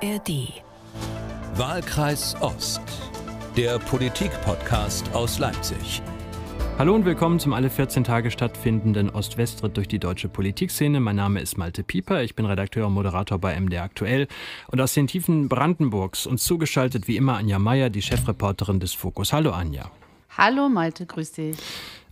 ARD. Wahlkreis Ost, der Politikpodcast aus Leipzig. Hallo und willkommen zum alle 14 Tage stattfindenden Ost-West-Ritt durch die deutsche Politikszene. Mein Name ist Malte Pieper, ich bin Redakteur und Moderator bei MDR Aktuell. Und aus den Tiefen Brandenburgs uns zugeschaltet wie immer Anja Meier, die Chefreporterin des Fokus. Hallo Anja. Hallo Malte, grüß dich.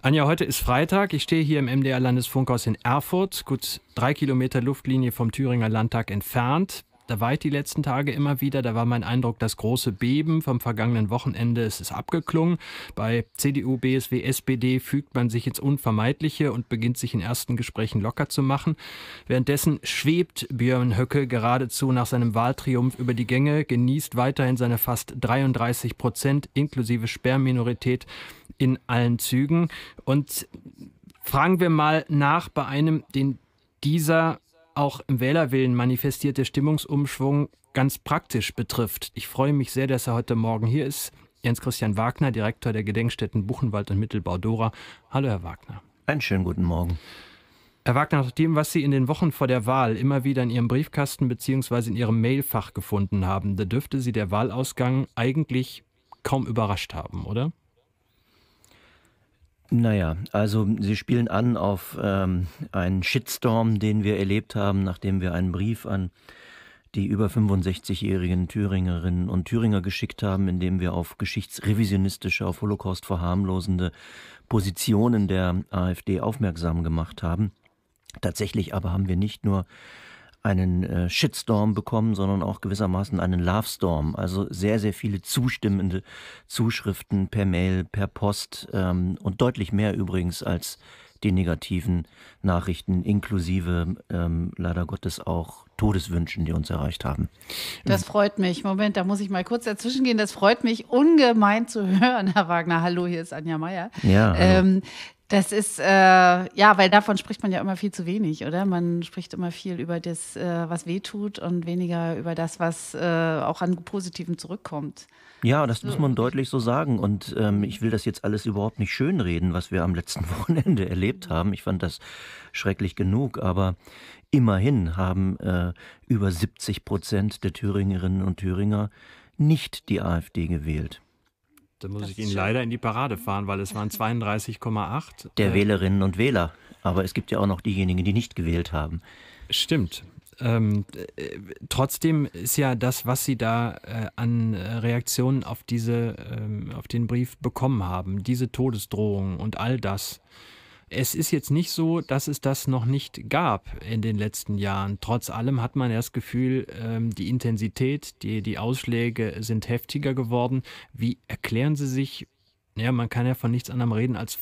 Anja, heute ist Freitag. Ich stehe hier im MDR Landesfunkhaus in Erfurt, gut drei Kilometer Luftlinie vom Thüringer Landtag entfernt. Da war ich die letzten Tage immer wieder. Da war mein Eindruck, das große Beben vom vergangenen Wochenende es ist abgeklungen. Bei CDU, BSW, SPD fügt man sich ins Unvermeidliche und beginnt sich in ersten Gesprächen locker zu machen. Währenddessen schwebt Björn Höcke geradezu nach seinem Wahltriumph über die Gänge, genießt weiterhin seine fast 33 Prozent inklusive Sperrminorität in allen Zügen. Und fragen wir mal nach bei einem, den dieser auch im Wählerwillen manifestierte Stimmungsumschwung ganz praktisch betrifft. Ich freue mich sehr, dass er heute Morgen hier ist. Jens-Christian Wagner, Direktor der Gedenkstätten Buchenwald und Mittelbau-Dora. Hallo, Herr Wagner. Einen schönen guten Morgen. Herr Wagner, nach dem, was Sie in den Wochen vor der Wahl immer wieder in Ihrem Briefkasten bzw. in Ihrem Mailfach gefunden haben, da dürfte Sie der Wahlausgang eigentlich kaum überrascht haben, oder? Naja, also Sie spielen an auf ähm, einen Shitstorm, den wir erlebt haben, nachdem wir einen Brief an die über 65-jährigen Thüringerinnen und Thüringer geschickt haben, indem wir auf geschichtsrevisionistische, auf Holocaust verharmlosende Positionen der AfD aufmerksam gemacht haben. Tatsächlich aber haben wir nicht nur einen äh, Shitstorm bekommen, sondern auch gewissermaßen einen Love Storm. Also sehr, sehr viele zustimmende Zuschriften per Mail, per Post ähm, und deutlich mehr übrigens als die negativen Nachrichten inklusive ähm, leider Gottes auch Todeswünschen, die uns erreicht haben. Das freut mich. Moment, da muss ich mal kurz dazwischen gehen. Das freut mich ungemein zu hören, Herr Wagner. Hallo, hier ist Anja Meier. Ja, ähm, das ist, äh, ja, weil davon spricht man ja immer viel zu wenig, oder? Man spricht immer viel über das, äh, was wehtut und weniger über das, was äh, auch an Positivem zurückkommt. Ja, das muss man deutlich so sagen. Und ähm, ich will das jetzt alles überhaupt nicht schönreden, was wir am letzten Wochenende erlebt mhm. haben. Ich fand das schrecklich genug, aber immerhin haben äh, über 70 Prozent der Thüringerinnen und Thüringer nicht die AfD gewählt. Da muss das ich ihn leider in die Parade fahren, weil es waren 32,8. Der äh, Wählerinnen und Wähler. Aber es gibt ja auch noch diejenigen, die nicht gewählt haben. Stimmt. Ähm, äh, trotzdem ist ja das, was Sie da äh, an äh, Reaktionen auf, diese, ähm, auf den Brief bekommen haben, diese Todesdrohungen und all das, es ist jetzt nicht so, dass es das noch nicht gab in den letzten Jahren. Trotz allem hat man das Gefühl, ähm, die Intensität, die, die Ausschläge sind heftiger geworden. Wie erklären Sie sich, ja, man kann ja von nichts anderem reden als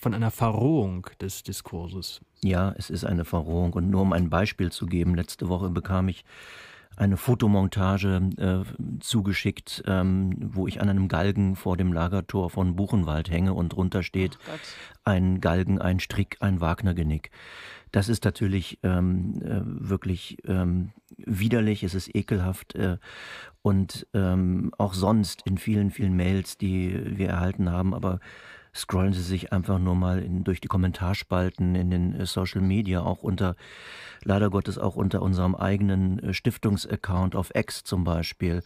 von einer Verrohung des Diskurses. Ja, es ist eine Verrohung. Und nur um ein Beispiel zu geben, letzte Woche bekam ich eine Fotomontage äh, zugeschickt, ähm, wo ich an einem Galgen vor dem Lagertor von Buchenwald hänge und drunter steht ein Galgen, ein Strick, ein Wagner-Genick. Das ist natürlich ähm, äh, wirklich ähm, widerlich, es ist ekelhaft äh, und ähm, auch sonst in vielen, vielen Mails, die wir erhalten haben, aber scrollen Sie sich einfach nur mal in, durch die Kommentarspalten in den äh, Social Media, auch unter, leider Gottes, auch unter unserem eigenen äh, Stiftungsaccount auf X zum Beispiel.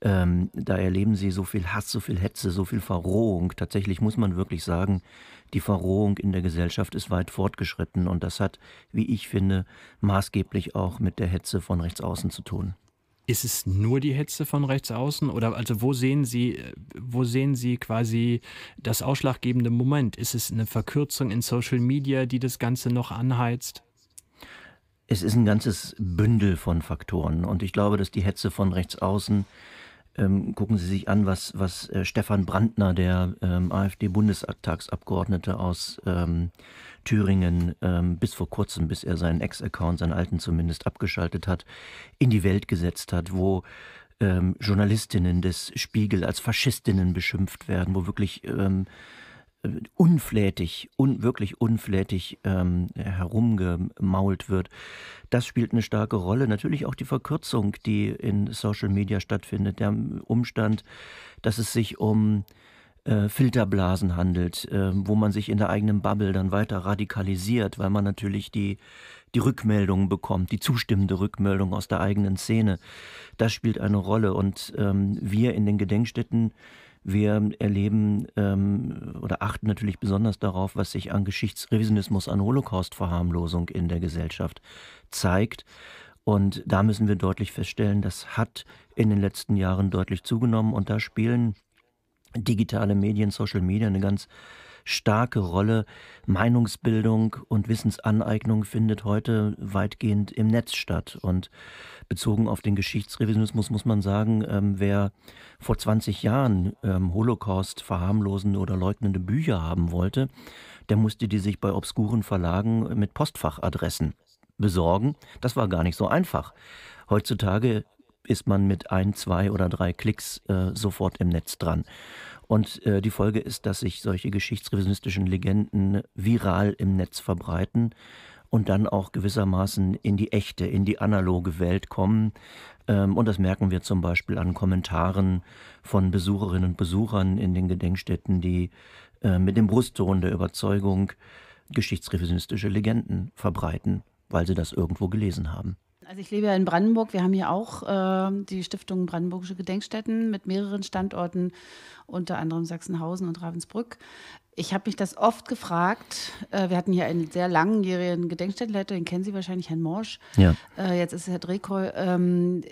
Ähm, da erleben sie so viel Hass, so viel Hetze, so viel Verrohung. Tatsächlich muss man wirklich sagen, die Verrohung in der Gesellschaft ist weit fortgeschritten und das hat, wie ich finde, maßgeblich auch mit der Hetze von rechts außen zu tun. Ist es nur die Hetze von rechts außen? Oder also wo sehen Sie, wo sehen Sie quasi das ausschlaggebende Moment? Ist es eine Verkürzung in Social Media, die das Ganze noch anheizt? Es ist ein ganzes Bündel von Faktoren. Und ich glaube, dass die Hetze von rechts außen ähm, gucken Sie sich an, was, was äh, Stefan Brandner, der ähm, AfD-Bundestagsabgeordnete aus ähm, Thüringen ähm, bis vor kurzem, bis er seinen Ex-Account, seinen alten zumindest, abgeschaltet hat, in die Welt gesetzt hat, wo ähm, Journalistinnen des Spiegel als Faschistinnen beschimpft werden, wo wirklich ähm, unflätig, un, wirklich unflätig ähm, herumgemault wird. Das spielt eine starke Rolle. Natürlich auch die Verkürzung, die in Social Media stattfindet, der Umstand, dass es sich um äh, Filterblasen handelt, äh, wo man sich in der eigenen Bubble dann weiter radikalisiert, weil man natürlich die, die Rückmeldungen bekommt, die zustimmende Rückmeldung aus der eigenen Szene. Das spielt eine Rolle. Und ähm, wir in den Gedenkstätten, wir erleben ähm, oder achten natürlich besonders darauf, was sich an Geschichtsrevisionismus, an Holocaustverharmlosung in der Gesellschaft zeigt. Und da müssen wir deutlich feststellen, das hat in den letzten Jahren deutlich zugenommen. Und da spielen digitale Medien, Social Media eine ganz starke Rolle. Meinungsbildung und Wissensaneignung findet heute weitgehend im Netz statt. Und bezogen auf den Geschichtsrevisionismus muss man sagen, ähm, wer vor 20 Jahren ähm, Holocaust verharmlosende oder leugnende Bücher haben wollte, der musste die sich bei obskuren Verlagen mit Postfachadressen besorgen. Das war gar nicht so einfach. Heutzutage ist man mit ein, zwei oder drei Klicks äh, sofort im Netz dran. Und äh, die Folge ist, dass sich solche geschichtsrevisionistischen Legenden viral im Netz verbreiten und dann auch gewissermaßen in die echte, in die analoge Welt kommen. Ähm, und das merken wir zum Beispiel an Kommentaren von Besucherinnen und Besuchern in den Gedenkstätten, die äh, mit dem Brustton der Überzeugung geschichtsrevisionistische Legenden verbreiten, weil sie das irgendwo gelesen haben. Also ich lebe ja in Brandenburg. Wir haben hier auch äh, die Stiftung Brandenburgische Gedenkstätten mit mehreren Standorten, unter anderem Sachsenhausen und Ravensbrück. Ich habe mich das oft gefragt. Äh, wir hatten hier einen sehr langjährigen Gedenkstättenleiter, den kennen Sie wahrscheinlich, Herrn Morsch. Ja. Äh, jetzt ist Herr Drehkoll. Ähm,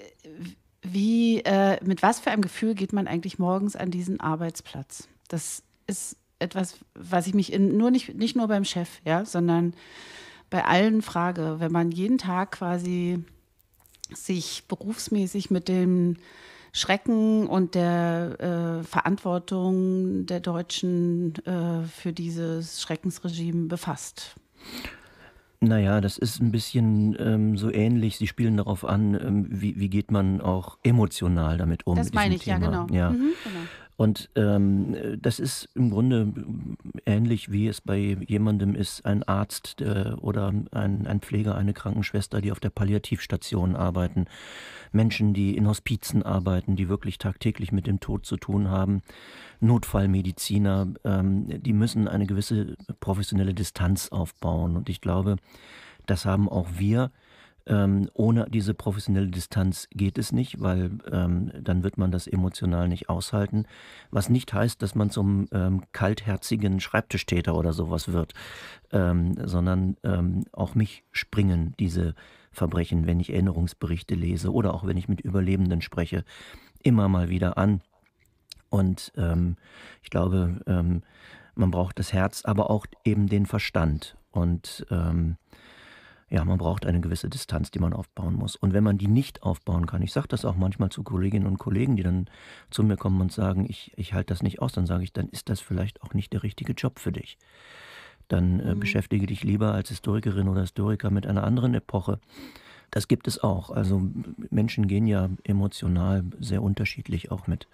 wie, äh, mit was für einem Gefühl geht man eigentlich morgens an diesen Arbeitsplatz? Das ist etwas, was ich mich in, nur nicht, nicht nur beim Chef, ja, sondern bei allen frage, wenn man jeden Tag quasi sich berufsmäßig mit dem Schrecken und der äh, Verantwortung der Deutschen äh, für dieses Schreckensregime befasst. Naja, das ist ein bisschen ähm, so ähnlich. Sie spielen darauf an, ähm, wie, wie, geht man auch emotional damit um. Das meine ich, Thema. ja, genau. Ja. Mhm, genau. Und ähm, das ist im Grunde ähnlich, wie es bei jemandem ist, ein Arzt äh, oder ein, ein Pfleger, eine Krankenschwester, die auf der Palliativstation arbeiten. Menschen, die in Hospizen arbeiten, die wirklich tagtäglich mit dem Tod zu tun haben. Notfallmediziner, ähm, die müssen eine gewisse professionelle Distanz aufbauen. Und ich glaube, das haben auch wir ähm, ohne diese professionelle Distanz geht es nicht, weil ähm, dann wird man das emotional nicht aushalten. Was nicht heißt, dass man zum ähm, kaltherzigen Schreibtischtäter oder sowas wird, ähm, sondern ähm, auch mich springen diese Verbrechen, wenn ich Erinnerungsberichte lese oder auch wenn ich mit Überlebenden spreche, immer mal wieder an. Und ähm, ich glaube, man braucht das Herz, aber auch eben den Verstand. Und ähm, ja, man braucht eine gewisse Distanz, die man aufbauen muss. Und wenn man die nicht aufbauen kann, ich sage das auch manchmal zu Kolleginnen und Kollegen, die dann zu mir kommen und sagen, ich, ich halte das nicht aus, dann sage ich, dann ist das vielleicht auch nicht der richtige Job für dich. Dann äh, mhm. beschäftige dich lieber als Historikerin oder Historiker mit einer anderen Epoche. Das gibt es auch. Also Menschen gehen ja emotional sehr unterschiedlich auch mit,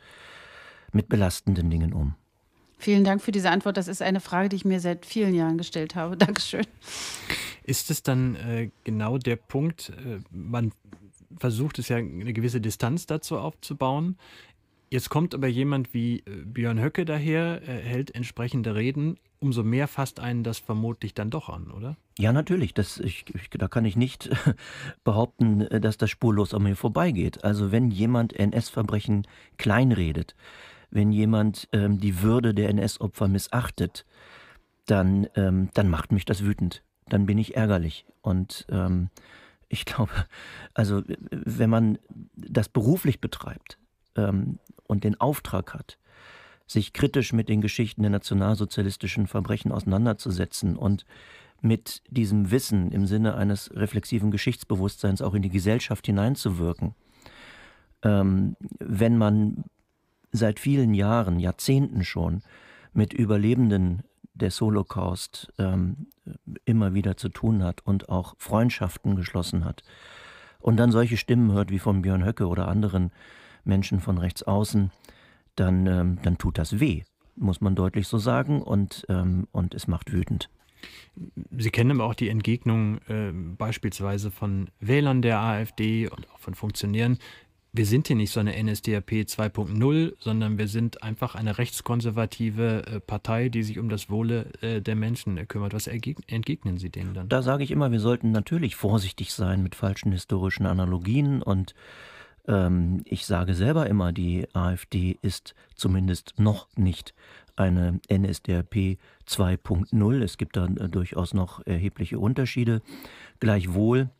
mit belastenden Dingen um. Vielen Dank für diese Antwort. Das ist eine Frage, die ich mir seit vielen Jahren gestellt habe. Dankeschön. Ist es dann äh, genau der Punkt, äh, man versucht es ja eine gewisse Distanz dazu aufzubauen. Jetzt kommt aber jemand wie äh, Björn Höcke daher, hält entsprechende Reden. Umso mehr fasst einen das vermutlich dann doch an, oder? Ja, natürlich. Das, ich, ich, da kann ich nicht behaupten, äh, dass das spurlos an mir vorbeigeht. Also wenn jemand NS-Verbrechen kleinredet, wenn jemand ähm, die Würde der NS-Opfer missachtet, dann, ähm, dann macht mich das wütend. Dann bin ich ärgerlich. Und ähm, ich glaube, also wenn man das beruflich betreibt ähm, und den Auftrag hat, sich kritisch mit den Geschichten der nationalsozialistischen Verbrechen auseinanderzusetzen und mit diesem Wissen im Sinne eines reflexiven Geschichtsbewusstseins auch in die Gesellschaft hineinzuwirken, ähm, wenn man seit vielen Jahren, Jahrzehnten schon mit Überlebenden des Holocaust ähm, immer wieder zu tun hat und auch Freundschaften geschlossen hat. Und dann solche Stimmen hört wie von Björn Höcke oder anderen Menschen von rechts außen, dann, ähm, dann tut das weh, muss man deutlich so sagen, und, ähm, und es macht wütend. Sie kennen aber auch die Entgegnung äh, beispielsweise von Wählern der AfD und auch von Funktionären, wir sind hier nicht so eine NSDAP 2.0, sondern wir sind einfach eine rechtskonservative äh, Partei, die sich um das Wohle äh, der Menschen äh, kümmert. Was entgegnen Sie denen dann? Da sage ich immer, wir sollten natürlich vorsichtig sein mit falschen historischen Analogien und ähm, ich sage selber immer, die AfD ist zumindest noch nicht eine NSDAP 2.0. Es gibt da durchaus noch erhebliche Unterschiede. Gleichwohl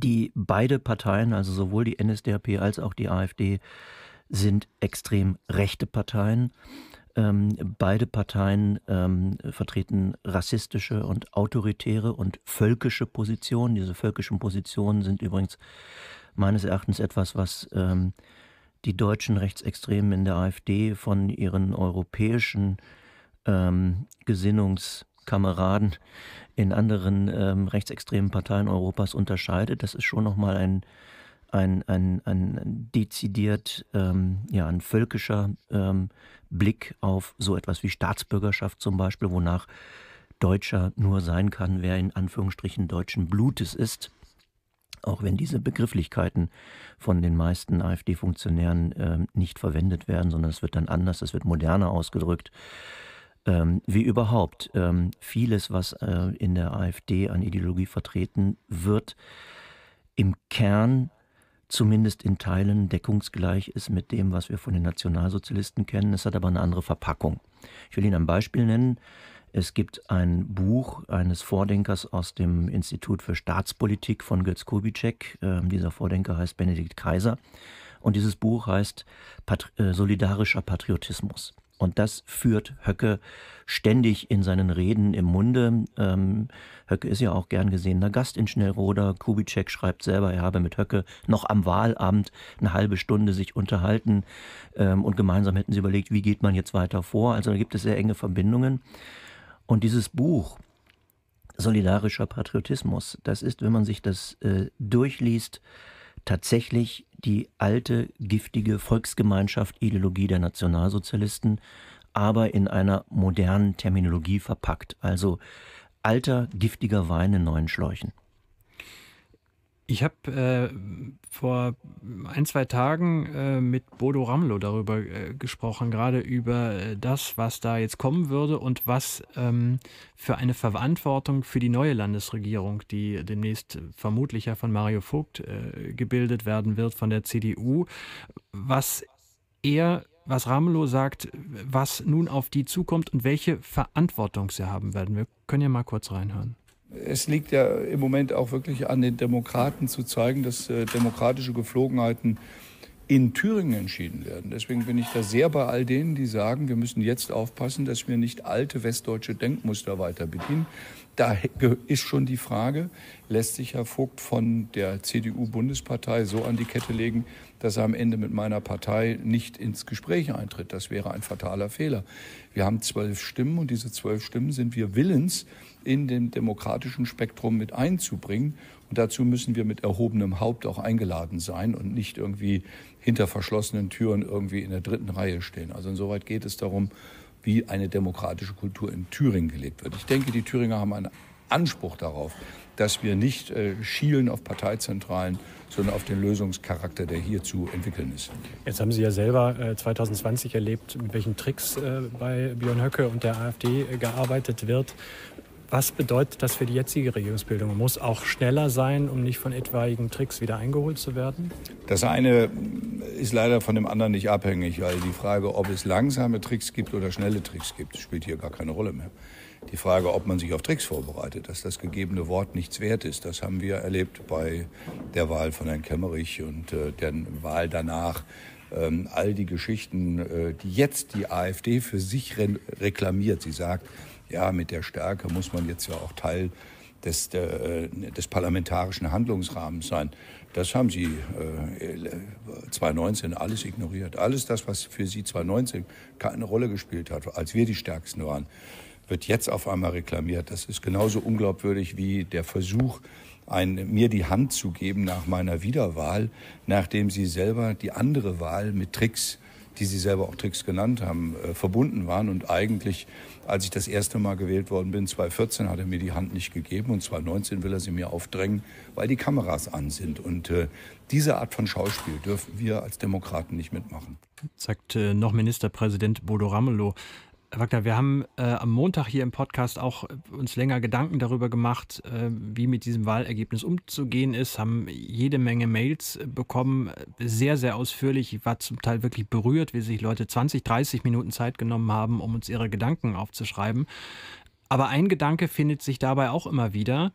die beide Parteien, also sowohl die NSDAP als auch die AfD, sind extrem rechte Parteien. Ähm, beide Parteien ähm, vertreten rassistische und autoritäre und völkische Positionen. Diese völkischen Positionen sind übrigens meines Erachtens etwas, was ähm, die deutschen Rechtsextremen in der AfD von ihren europäischen ähm, Gesinnungs- Kameraden in anderen ähm, rechtsextremen Parteien Europas unterscheidet. Das ist schon nochmal ein, ein, ein, ein dezidiert ähm, ja, ein völkischer ähm, Blick auf so etwas wie Staatsbürgerschaft zum Beispiel, wonach Deutscher nur sein kann, wer in Anführungsstrichen deutschen Blutes ist. Auch wenn diese Begrifflichkeiten von den meisten AfD-Funktionären äh, nicht verwendet werden, sondern es wird dann anders, es wird moderner ausgedrückt ähm, wie überhaupt ähm, vieles, was äh, in der AfD an Ideologie vertreten wird, im Kern zumindest in Teilen deckungsgleich ist mit dem, was wir von den Nationalsozialisten kennen. Es hat aber eine andere Verpackung. Ich will Ihnen ein Beispiel nennen. Es gibt ein Buch eines Vordenkers aus dem Institut für Staatspolitik von Götz Kubitschek. Ähm, dieser Vordenker heißt Benedikt Kaiser. Und dieses Buch heißt Patri äh, Solidarischer Patriotismus. Und das führt Höcke ständig in seinen Reden im Munde. Ähm, Höcke ist ja auch gern gesehener Gast in Schnellroder. Kubitschek schreibt selber, er habe mit Höcke noch am Wahlabend eine halbe Stunde sich unterhalten ähm, und gemeinsam hätten sie überlegt, wie geht man jetzt weiter vor. Also da gibt es sehr enge Verbindungen. Und dieses Buch, Solidarischer Patriotismus, das ist, wenn man sich das äh, durchliest, tatsächlich die alte, giftige Volksgemeinschaft Ideologie der Nationalsozialisten, aber in einer modernen Terminologie verpackt, also alter, giftiger Wein in neuen Schläuchen. Ich habe äh, vor ein, zwei Tagen äh, mit Bodo Ramlo darüber äh, gesprochen, gerade über äh, das, was da jetzt kommen würde und was ähm, für eine Verantwortung für die neue Landesregierung, die demnächst vermutlich ja von Mario Vogt äh, gebildet werden wird, von der CDU, was er, was Ramelow sagt, was nun auf die zukommt und welche Verantwortung sie haben werden. Wir können ja mal kurz reinhören. Es liegt ja im Moment auch wirklich an den Demokraten zu zeigen, dass äh, demokratische Geflogenheiten in Thüringen entschieden werden. Deswegen bin ich da sehr bei all denen, die sagen, wir müssen jetzt aufpassen, dass wir nicht alte westdeutsche Denkmuster weiter bedienen. Da ist schon die Frage, lässt sich Herr Vogt von der CDU-Bundespartei so an die Kette legen, dass er am Ende mit meiner Partei nicht ins Gespräch eintritt. Das wäre ein fataler Fehler. Wir haben zwölf Stimmen und diese zwölf Stimmen sind wir willens, in dem demokratischen Spektrum mit einzubringen. Und dazu müssen wir mit erhobenem Haupt auch eingeladen sein und nicht irgendwie hinter verschlossenen Türen irgendwie in der dritten Reihe stehen. Also insoweit geht es darum, wie eine demokratische Kultur in Thüringen gelebt wird. Ich denke, die Thüringer haben einen Anspruch darauf, dass wir nicht äh, schielen auf Parteizentralen, sondern auf den Lösungscharakter, der hier zu entwickeln ist. Jetzt haben Sie ja selber äh, 2020 erlebt, mit welchen Tricks äh, bei Björn Höcke und der AfD äh, gearbeitet wird. Was bedeutet das für die jetzige Regierungsbildung? muss auch schneller sein, um nicht von etwaigen Tricks wieder eingeholt zu werden? Das eine ist leider von dem anderen nicht abhängig, weil die Frage, ob es langsame Tricks gibt oder schnelle Tricks gibt, spielt hier gar keine Rolle mehr. Die Frage, ob man sich auf Tricks vorbereitet, dass das gegebene Wort nichts wert ist, das haben wir erlebt bei der Wahl von Herrn Kemmerich und äh, der Wahl danach ähm, all die Geschichten, äh, die jetzt die AfD für sich reklamiert. Sie sagt, ja, mit der Stärke muss man jetzt ja auch Teil des, der, äh, des parlamentarischen Handlungsrahmens sein. Das haben Sie äh, 2019 alles ignoriert. Alles das, was für Sie 2019 keine Rolle gespielt hat, als wir die Stärksten waren, wird jetzt auf einmal reklamiert. Das ist genauso unglaubwürdig wie der Versuch, ein, mir die Hand zu geben nach meiner Wiederwahl, nachdem Sie selber die andere Wahl mit Tricks die Sie selber auch Tricks genannt haben, äh, verbunden waren. Und eigentlich, als ich das erste Mal gewählt worden bin, 2014, hat er mir die Hand nicht gegeben und 2019 will er sie mir aufdrängen, weil die Kameras an sind. Und äh, diese Art von Schauspiel dürfen wir als Demokraten nicht mitmachen. Sagt äh, noch Ministerpräsident Bodo Ramelow. Herr Wagner, wir haben äh, am Montag hier im Podcast auch äh, uns länger Gedanken darüber gemacht, äh, wie mit diesem Wahlergebnis umzugehen ist, haben jede Menge Mails äh, bekommen, äh, sehr, sehr ausführlich. Ich war zum Teil wirklich berührt, wie sich Leute 20, 30 Minuten Zeit genommen haben, um uns ihre Gedanken aufzuschreiben. Aber ein Gedanke findet sich dabei auch immer wieder.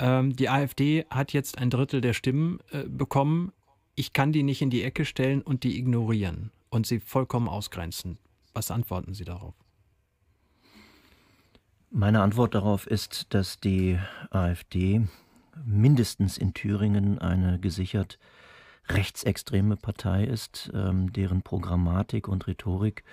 Ähm, die AfD hat jetzt ein Drittel der Stimmen äh, bekommen. Ich kann die nicht in die Ecke stellen und die ignorieren und sie vollkommen ausgrenzen. Was antworten Sie darauf? Meine Antwort darauf ist, dass die AfD mindestens in Thüringen eine gesichert rechtsextreme Partei ist, ähm, deren Programmatik und Rhetorik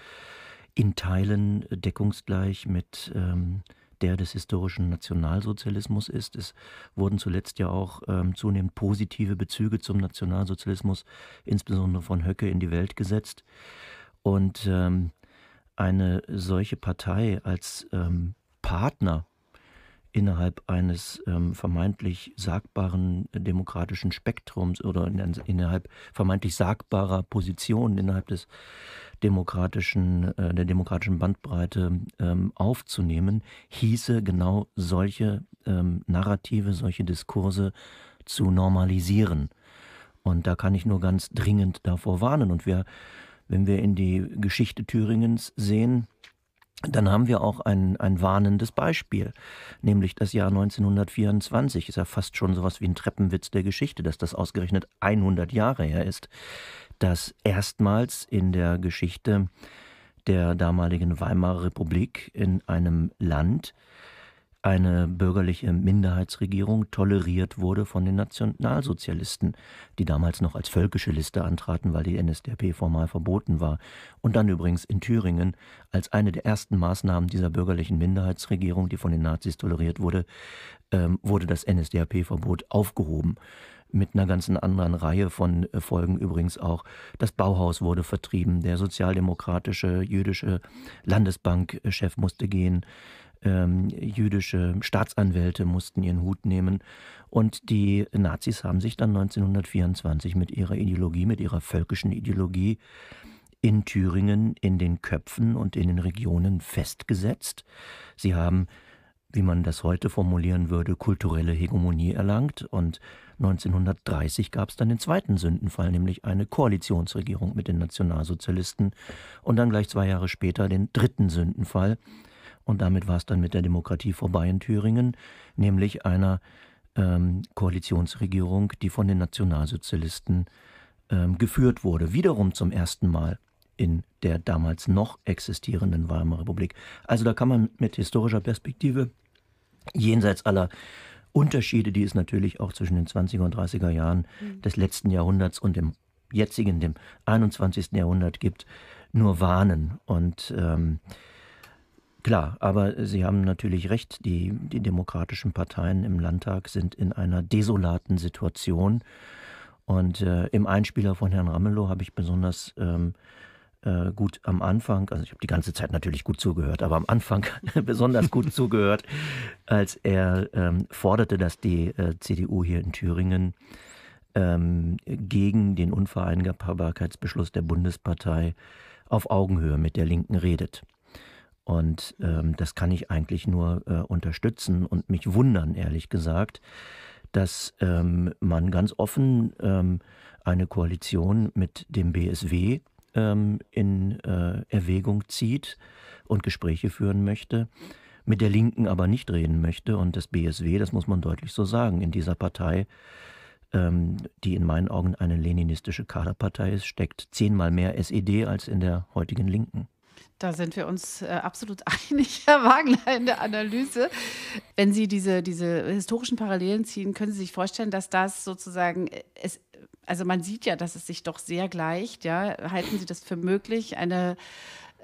in Teilen deckungsgleich mit ähm, der des historischen Nationalsozialismus ist. Es wurden zuletzt ja auch ähm, zunehmend positive Bezüge zum Nationalsozialismus, insbesondere von Höcke, in die Welt gesetzt. Und eine solche Partei als Partner innerhalb eines ähm, vermeintlich sagbaren demokratischen Spektrums oder in, innerhalb vermeintlich sagbarer Positionen innerhalb des demokratischen, äh, der demokratischen Bandbreite ähm, aufzunehmen, hieße genau solche ähm, Narrative, solche Diskurse zu normalisieren. Und da kann ich nur ganz dringend davor warnen. Und wir, wenn wir in die Geschichte Thüringens sehen, dann haben wir auch ein, ein warnendes Beispiel, nämlich das Jahr 1924. Ist ja fast schon sowas wie ein Treppenwitz der Geschichte, dass das ausgerechnet 100 Jahre her ist, dass erstmals in der Geschichte der damaligen Weimarer Republik in einem Land eine bürgerliche Minderheitsregierung toleriert wurde von den Nationalsozialisten, die damals noch als völkische Liste antraten, weil die NSDAP formal verboten war. Und dann übrigens in Thüringen als eine der ersten Maßnahmen dieser bürgerlichen Minderheitsregierung, die von den Nazis toleriert wurde, ähm, wurde das NSDAP-Verbot aufgehoben mit einer ganzen anderen Reihe von äh, Folgen übrigens auch. Das Bauhaus wurde vertrieben, der sozialdemokratische jüdische Landesbankchef musste gehen, ähm, jüdische Staatsanwälte mussten ihren Hut nehmen. Und die Nazis haben sich dann 1924 mit ihrer Ideologie, mit ihrer völkischen Ideologie in Thüringen in den Köpfen und in den Regionen festgesetzt. Sie haben, wie man das heute formulieren würde, kulturelle Hegemonie erlangt und 1930 gab es dann den zweiten Sündenfall, nämlich eine Koalitionsregierung mit den Nationalsozialisten und dann gleich zwei Jahre später den dritten Sündenfall, und damit war es dann mit der Demokratie vorbei in Thüringen, nämlich einer ähm, Koalitionsregierung, die von den Nationalsozialisten ähm, geführt wurde. Wiederum zum ersten Mal in der damals noch existierenden Weimarer Republik. Also da kann man mit historischer Perspektive jenseits aller Unterschiede, die es natürlich auch zwischen den 20er und 30er Jahren mhm. des letzten Jahrhunderts und dem jetzigen, dem 21. Jahrhundert gibt, nur warnen. Und ähm, Klar, aber Sie haben natürlich recht, die, die demokratischen Parteien im Landtag sind in einer desolaten Situation. Und äh, im Einspieler von Herrn Ramelow habe ich besonders ähm, äh, gut am Anfang, also ich habe die ganze Zeit natürlich gut zugehört, aber am Anfang besonders gut zugehört, als er ähm, forderte, dass die äh, CDU hier in Thüringen ähm, gegen den Unvereinbarkeitsbeschluss der Bundespartei auf Augenhöhe mit der Linken redet. Und ähm, das kann ich eigentlich nur äh, unterstützen und mich wundern, ehrlich gesagt, dass ähm, man ganz offen ähm, eine Koalition mit dem BSW ähm, in äh, Erwägung zieht und Gespräche führen möchte, mit der Linken aber nicht reden möchte. Und das BSW, das muss man deutlich so sagen, in dieser Partei, ähm, die in meinen Augen eine leninistische Kaderpartei ist, steckt zehnmal mehr SED als in der heutigen Linken. Da sind wir uns äh, absolut einig, Herr Wagner, in der Analyse. Wenn Sie diese, diese historischen Parallelen ziehen, können Sie sich vorstellen, dass das sozusagen, äh, es, also man sieht ja, dass es sich doch sehr gleicht. Ja? Halten Sie das für möglich, eine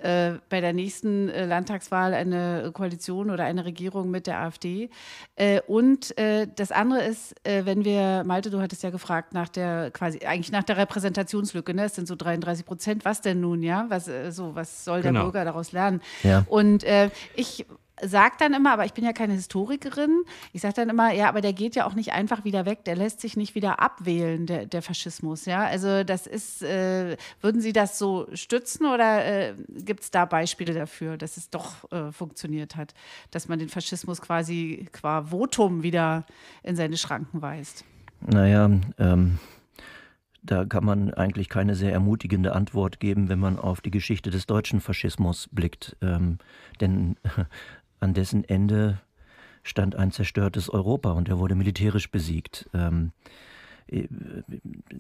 äh, bei der nächsten äh, Landtagswahl eine Koalition oder eine Regierung mit der AfD. Äh, und äh, das andere ist, äh, wenn wir, Malte, du hattest ja gefragt nach der quasi, eigentlich nach der Repräsentationslücke, ne? Es sind so 33 Prozent, was denn nun, ja? Was, äh, so, was soll der genau. Bürger daraus lernen? Ja. Und ich sage dann immer, aber ich bin ja keine Historikerin, ich sage dann immer, ja, aber der geht ja auch nicht einfach wieder weg, der lässt sich nicht wieder abwählen, der, der Faschismus. Ja? Also das ist, äh, würden Sie das so stützen oder äh, gibt es da Beispiele dafür, dass es doch äh, funktioniert hat, dass man den Faschismus quasi qua Votum wieder in seine Schranken weist? Naja, ähm, da kann man eigentlich keine sehr ermutigende Antwort geben, wenn man auf die Geschichte des deutschen Faschismus blickt. Ähm, denn an dessen Ende stand ein zerstörtes Europa und er wurde militärisch besiegt. Ähm, äh,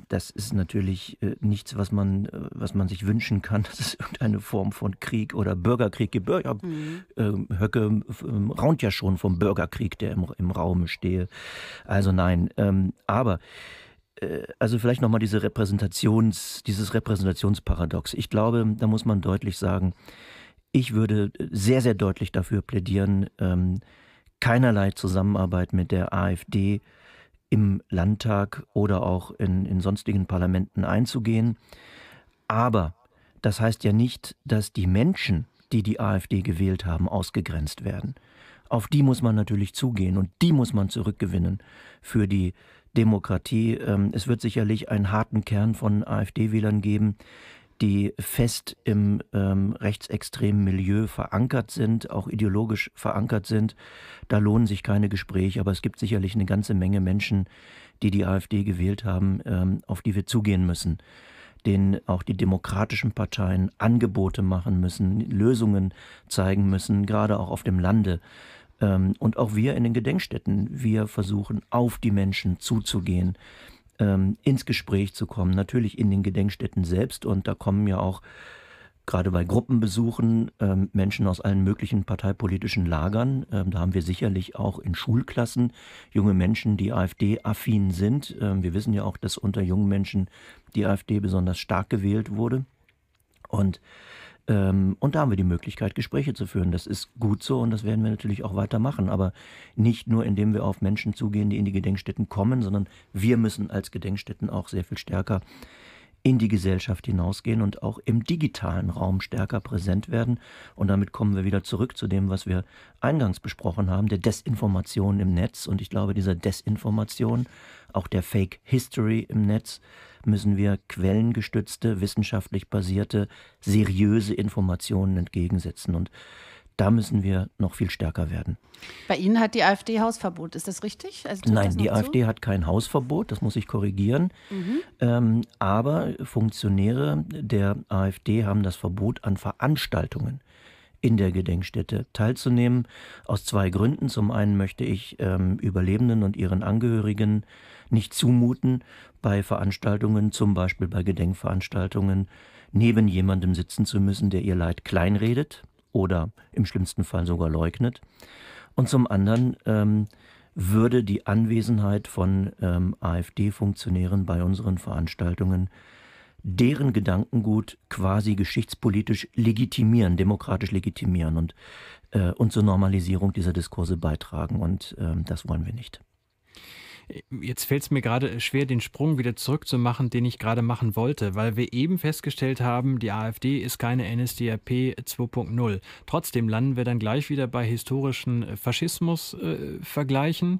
das ist natürlich äh, nichts, was man, äh, was man sich wünschen kann, dass es irgendeine Form von Krieg oder Bürgerkrieg gibt. Ja, mhm. Ähm, Höcke ähm, raunt ja schon vom Bürgerkrieg, der im, im Raum stehe. Also nein, aber also vielleicht nochmal diese Repräsentations, dieses Repräsentationsparadox. Ich glaube, da muss man deutlich sagen, ich würde sehr, sehr deutlich dafür plädieren, ähm, keinerlei Zusammenarbeit mit der AfD im Landtag oder auch in, in sonstigen Parlamenten einzugehen. Aber das heißt ja nicht, dass die Menschen, die die AfD gewählt haben, ausgegrenzt werden. Auf die muss man natürlich zugehen und die muss man zurückgewinnen für die Demokratie. Ähm, es wird sicherlich einen harten Kern von AfD-Wählern geben, die fest im ähm, rechtsextremen Milieu verankert sind, auch ideologisch verankert sind. Da lohnen sich keine Gespräche, aber es gibt sicherlich eine ganze Menge Menschen, die die AfD gewählt haben, ähm, auf die wir zugehen müssen denen auch die demokratischen Parteien Angebote machen müssen, Lösungen zeigen müssen, gerade auch auf dem Lande. Ähm, und auch wir in den Gedenkstätten, wir versuchen auf die Menschen zuzugehen ähm, ins Gespräch zu kommen. Natürlich in den Gedenkstätten selbst und da kommen ja auch gerade bei Gruppenbesuchen ähm, Menschen aus allen möglichen parteipolitischen Lagern. Ähm, da haben wir sicherlich auch in Schulklassen junge Menschen, die AfD-affin sind. Ähm, wir wissen ja auch, dass unter jungen Menschen die AfD besonders stark gewählt wurde. Und ähm, und da haben wir die Möglichkeit, Gespräche zu führen. Das ist gut so und das werden wir natürlich auch weitermachen. Aber nicht nur, indem wir auf Menschen zugehen, die in die Gedenkstätten kommen, sondern wir müssen als Gedenkstätten auch sehr viel stärker in die Gesellschaft hinausgehen und auch im digitalen Raum stärker präsent werden. Und damit kommen wir wieder zurück zu dem, was wir eingangs besprochen haben, der Desinformation im Netz. Und ich glaube, dieser Desinformation, auch der Fake History im Netz, müssen wir quellengestützte, wissenschaftlich basierte, seriöse Informationen entgegensetzen. Und da müssen wir noch viel stärker werden. Bei Ihnen hat die AfD Hausverbot, ist das richtig? Also Nein, das die AfD hat kein Hausverbot, das muss ich korrigieren. Mhm. Ähm, aber Funktionäre der AfD haben das Verbot an Veranstaltungen in der Gedenkstätte teilzunehmen. Aus zwei Gründen. Zum einen möchte ich ähm, Überlebenden und ihren Angehörigen nicht zumuten, bei Veranstaltungen, zum Beispiel bei Gedenkveranstaltungen, neben jemandem sitzen zu müssen, der ihr Leid kleinredet oder im schlimmsten Fall sogar leugnet. Und zum anderen ähm, würde die Anwesenheit von ähm, AfD-Funktionären bei unseren Veranstaltungen deren Gedankengut quasi geschichtspolitisch legitimieren, demokratisch legitimieren und, äh, und zur Normalisierung dieser Diskurse beitragen. Und ähm, das wollen wir nicht. Jetzt fällt es mir gerade schwer, den Sprung wieder zurückzumachen, den ich gerade machen wollte, weil wir eben festgestellt haben, die AfD ist keine NSDAP 2.0. Trotzdem landen wir dann gleich wieder bei historischen Faschismus-Vergleichen. Äh,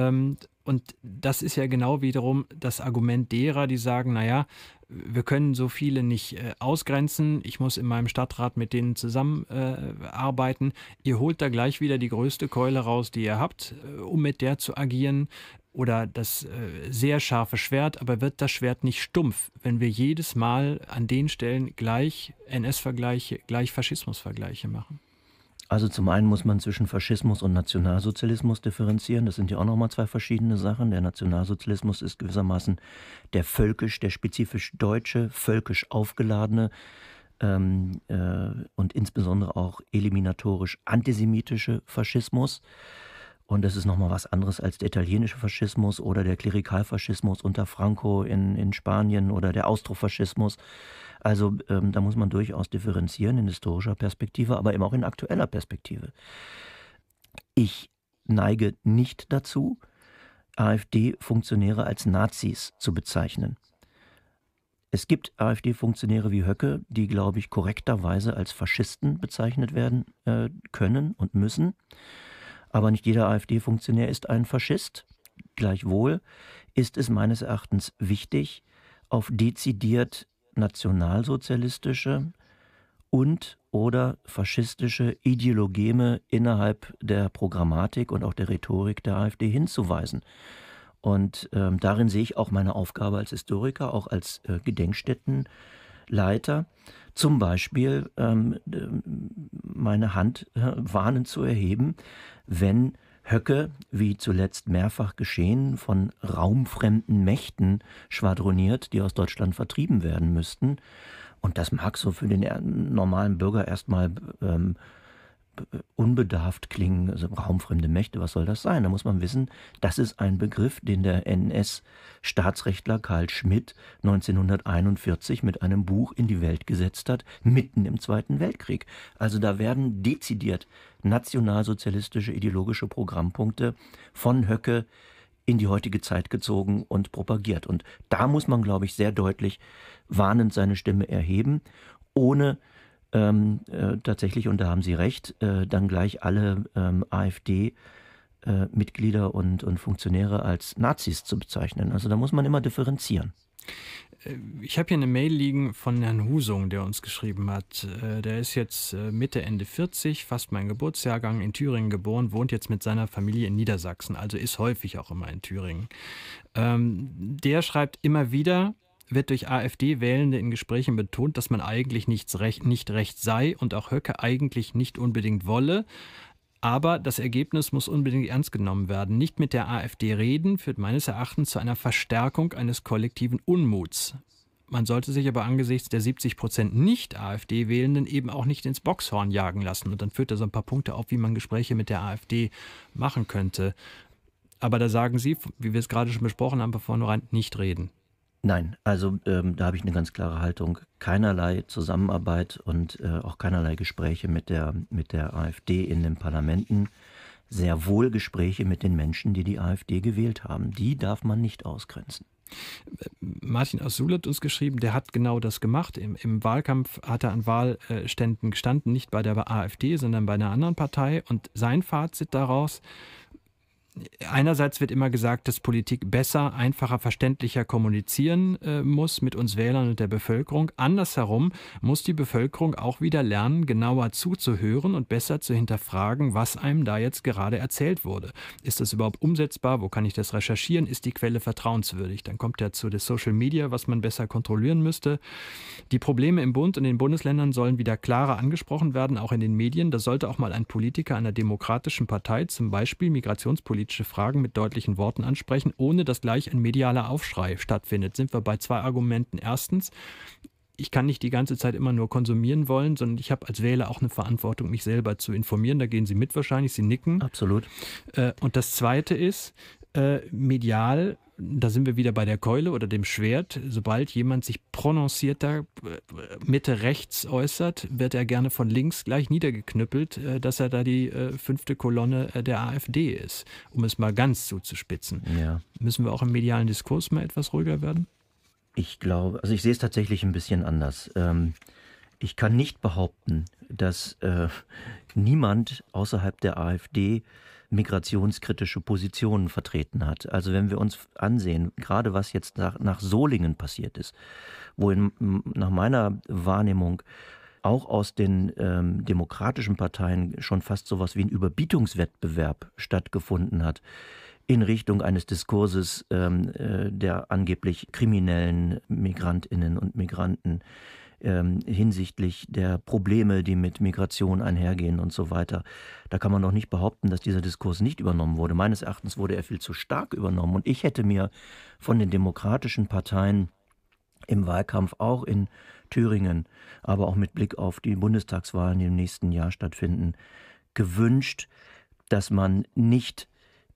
äh ähm, und das ist ja genau wiederum das Argument derer, die sagen, naja, wir können so viele nicht äh, ausgrenzen, ich muss in meinem Stadtrat mit denen zusammenarbeiten. Äh, ihr holt da gleich wieder die größte Keule raus, die ihr habt, äh, um mit der zu agieren. Oder das äh, sehr scharfe Schwert, aber wird das Schwert nicht stumpf, wenn wir jedes Mal an den Stellen gleich NS-Vergleiche, gleich Faschismus-Vergleiche machen? Also zum einen muss man zwischen Faschismus und Nationalsozialismus differenzieren. Das sind ja auch nochmal zwei verschiedene Sachen. Der Nationalsozialismus ist gewissermaßen der völkisch, der spezifisch deutsche, völkisch aufgeladene ähm, äh, und insbesondere auch eliminatorisch antisemitische Faschismus. Und das ist nochmal was anderes als der italienische Faschismus oder der Klerikalfaschismus unter Franco in, in Spanien oder der Austrofaschismus. Also ähm, da muss man durchaus differenzieren in historischer Perspektive, aber eben auch in aktueller Perspektive. Ich neige nicht dazu, AfD-Funktionäre als Nazis zu bezeichnen. Es gibt AfD-Funktionäre wie Höcke, die, glaube ich, korrekterweise als Faschisten bezeichnet werden äh, können und müssen. Aber nicht jeder AfD-Funktionär ist ein Faschist. Gleichwohl ist es meines Erachtens wichtig, auf dezidiert nationalsozialistische und oder faschistische Ideologeme innerhalb der Programmatik und auch der Rhetorik der AfD hinzuweisen. Und ähm, darin sehe ich auch meine Aufgabe als Historiker, auch als äh, Gedenkstättenleiter, zum Beispiel ähm, meine Hand äh, warnen zu erheben, wenn Höcke, wie zuletzt mehrfach geschehen, von raumfremden Mächten schwadroniert, die aus Deutschland vertrieben werden müssten. Und das mag so für den normalen Bürger erstmal ähm, unbedarft klingen, also raumfremde Mächte, was soll das sein? Da muss man wissen, das ist ein Begriff, den der NS-Staatsrechtler Karl Schmidt 1941 mit einem Buch in die Welt gesetzt hat, mitten im Zweiten Weltkrieg. Also da werden dezidiert nationalsozialistische ideologische Programmpunkte von Höcke in die heutige Zeit gezogen und propagiert. Und da muss man, glaube ich, sehr deutlich warnend seine Stimme erheben, ohne äh, ähm, äh, tatsächlich, und da haben Sie recht, äh, dann gleich alle ähm, AfD. Äh, Mitglieder und, und Funktionäre als Nazis zu bezeichnen. Also da muss man immer differenzieren. Äh, ich habe hier eine Mail liegen von Herrn Husung, der uns geschrieben hat. Äh, der ist jetzt äh, Mitte, Ende 40, fast mein Geburtsjahrgang, in Thüringen geboren, wohnt jetzt mit seiner Familie in Niedersachsen, also ist häufig auch immer in Thüringen. Ähm, der schreibt immer wieder, wird durch AfD-Wählende in Gesprächen betont, dass man eigentlich nichts recht, nicht recht sei und auch Höcke eigentlich nicht unbedingt wolle. Aber das Ergebnis muss unbedingt ernst genommen werden. Nicht mit der AfD reden führt meines Erachtens zu einer Verstärkung eines kollektiven Unmuts. Man sollte sich aber angesichts der 70 Prozent Nicht-AfD-Wählenden eben auch nicht ins Boxhorn jagen lassen. Und dann führt er so ein paar Punkte auf, wie man Gespräche mit der AfD machen könnte. Aber da sagen Sie, wie wir es gerade schon besprochen haben, bevor nur rein, nicht reden. Nein, also ähm, da habe ich eine ganz klare Haltung. Keinerlei Zusammenarbeit und äh, auch keinerlei Gespräche mit der, mit der AfD in den Parlamenten. Sehr wohl Gespräche mit den Menschen, die die AfD gewählt haben. Die darf man nicht ausgrenzen. Martin aus Suhl hat uns geschrieben, der hat genau das gemacht. Im, im Wahlkampf hat er an Wahlständen gestanden, nicht bei der AfD, sondern bei einer anderen Partei. Und sein Fazit daraus, äh, einerseits wird immer gesagt, dass Politik besser, einfacher, verständlicher kommunizieren äh, muss mit uns Wählern und der Bevölkerung. Andersherum muss die Bevölkerung auch wieder lernen, genauer zuzuhören und besser zu hinterfragen, was einem da jetzt gerade erzählt wurde. Ist das überhaupt umsetzbar? Wo kann ich das recherchieren? Ist die Quelle vertrauenswürdig? Dann kommt ja zu den Social Media, was man besser kontrollieren müsste. Die Probleme im Bund und in den Bundesländern sollen wieder klarer angesprochen werden, auch in den Medien. Da sollte auch mal ein Politiker einer demokratischen Partei, zum Beispiel migrationspolitisch, politische Fragen mit deutlichen Worten ansprechen, ohne dass gleich ein medialer Aufschrei stattfindet. Sind wir bei zwei Argumenten. Erstens, ich kann nicht die ganze Zeit immer nur konsumieren wollen, sondern ich habe als Wähler auch eine Verantwortung, mich selber zu informieren. Da gehen Sie mit wahrscheinlich, Sie nicken. Absolut. Äh, und das Zweite ist, äh, medial da sind wir wieder bei der Keule oder dem Schwert. Sobald jemand sich prononcierter äh, Mitte rechts äußert, wird er gerne von links gleich niedergeknüppelt, äh, dass er da die äh, fünfte Kolonne der AfD ist, um es mal ganz zuzuspitzen. Ja. Müssen wir auch im medialen Diskurs mal etwas ruhiger werden? Ich glaube, also ich sehe es tatsächlich ein bisschen anders. Ähm, ich kann nicht behaupten, dass niemand außerhalb der AfD migrationskritische Positionen vertreten hat. Also wenn wir uns ansehen, gerade was jetzt nach, nach Solingen passiert ist, wo in, nach meiner Wahrnehmung auch aus den ähm, demokratischen Parteien schon fast sowas wie ein Überbietungswettbewerb stattgefunden hat in Richtung eines Diskurses ähm, äh, der angeblich kriminellen Migrantinnen und Migranten, ähm, hinsichtlich der Probleme, die mit Migration einhergehen und so weiter. Da kann man doch nicht behaupten, dass dieser Diskurs nicht übernommen wurde. Meines Erachtens wurde er viel zu stark übernommen. Und ich hätte mir von den demokratischen Parteien im Wahlkampf auch in Thüringen, aber auch mit Blick auf die Bundestagswahlen, die im nächsten Jahr stattfinden, gewünscht, dass man nicht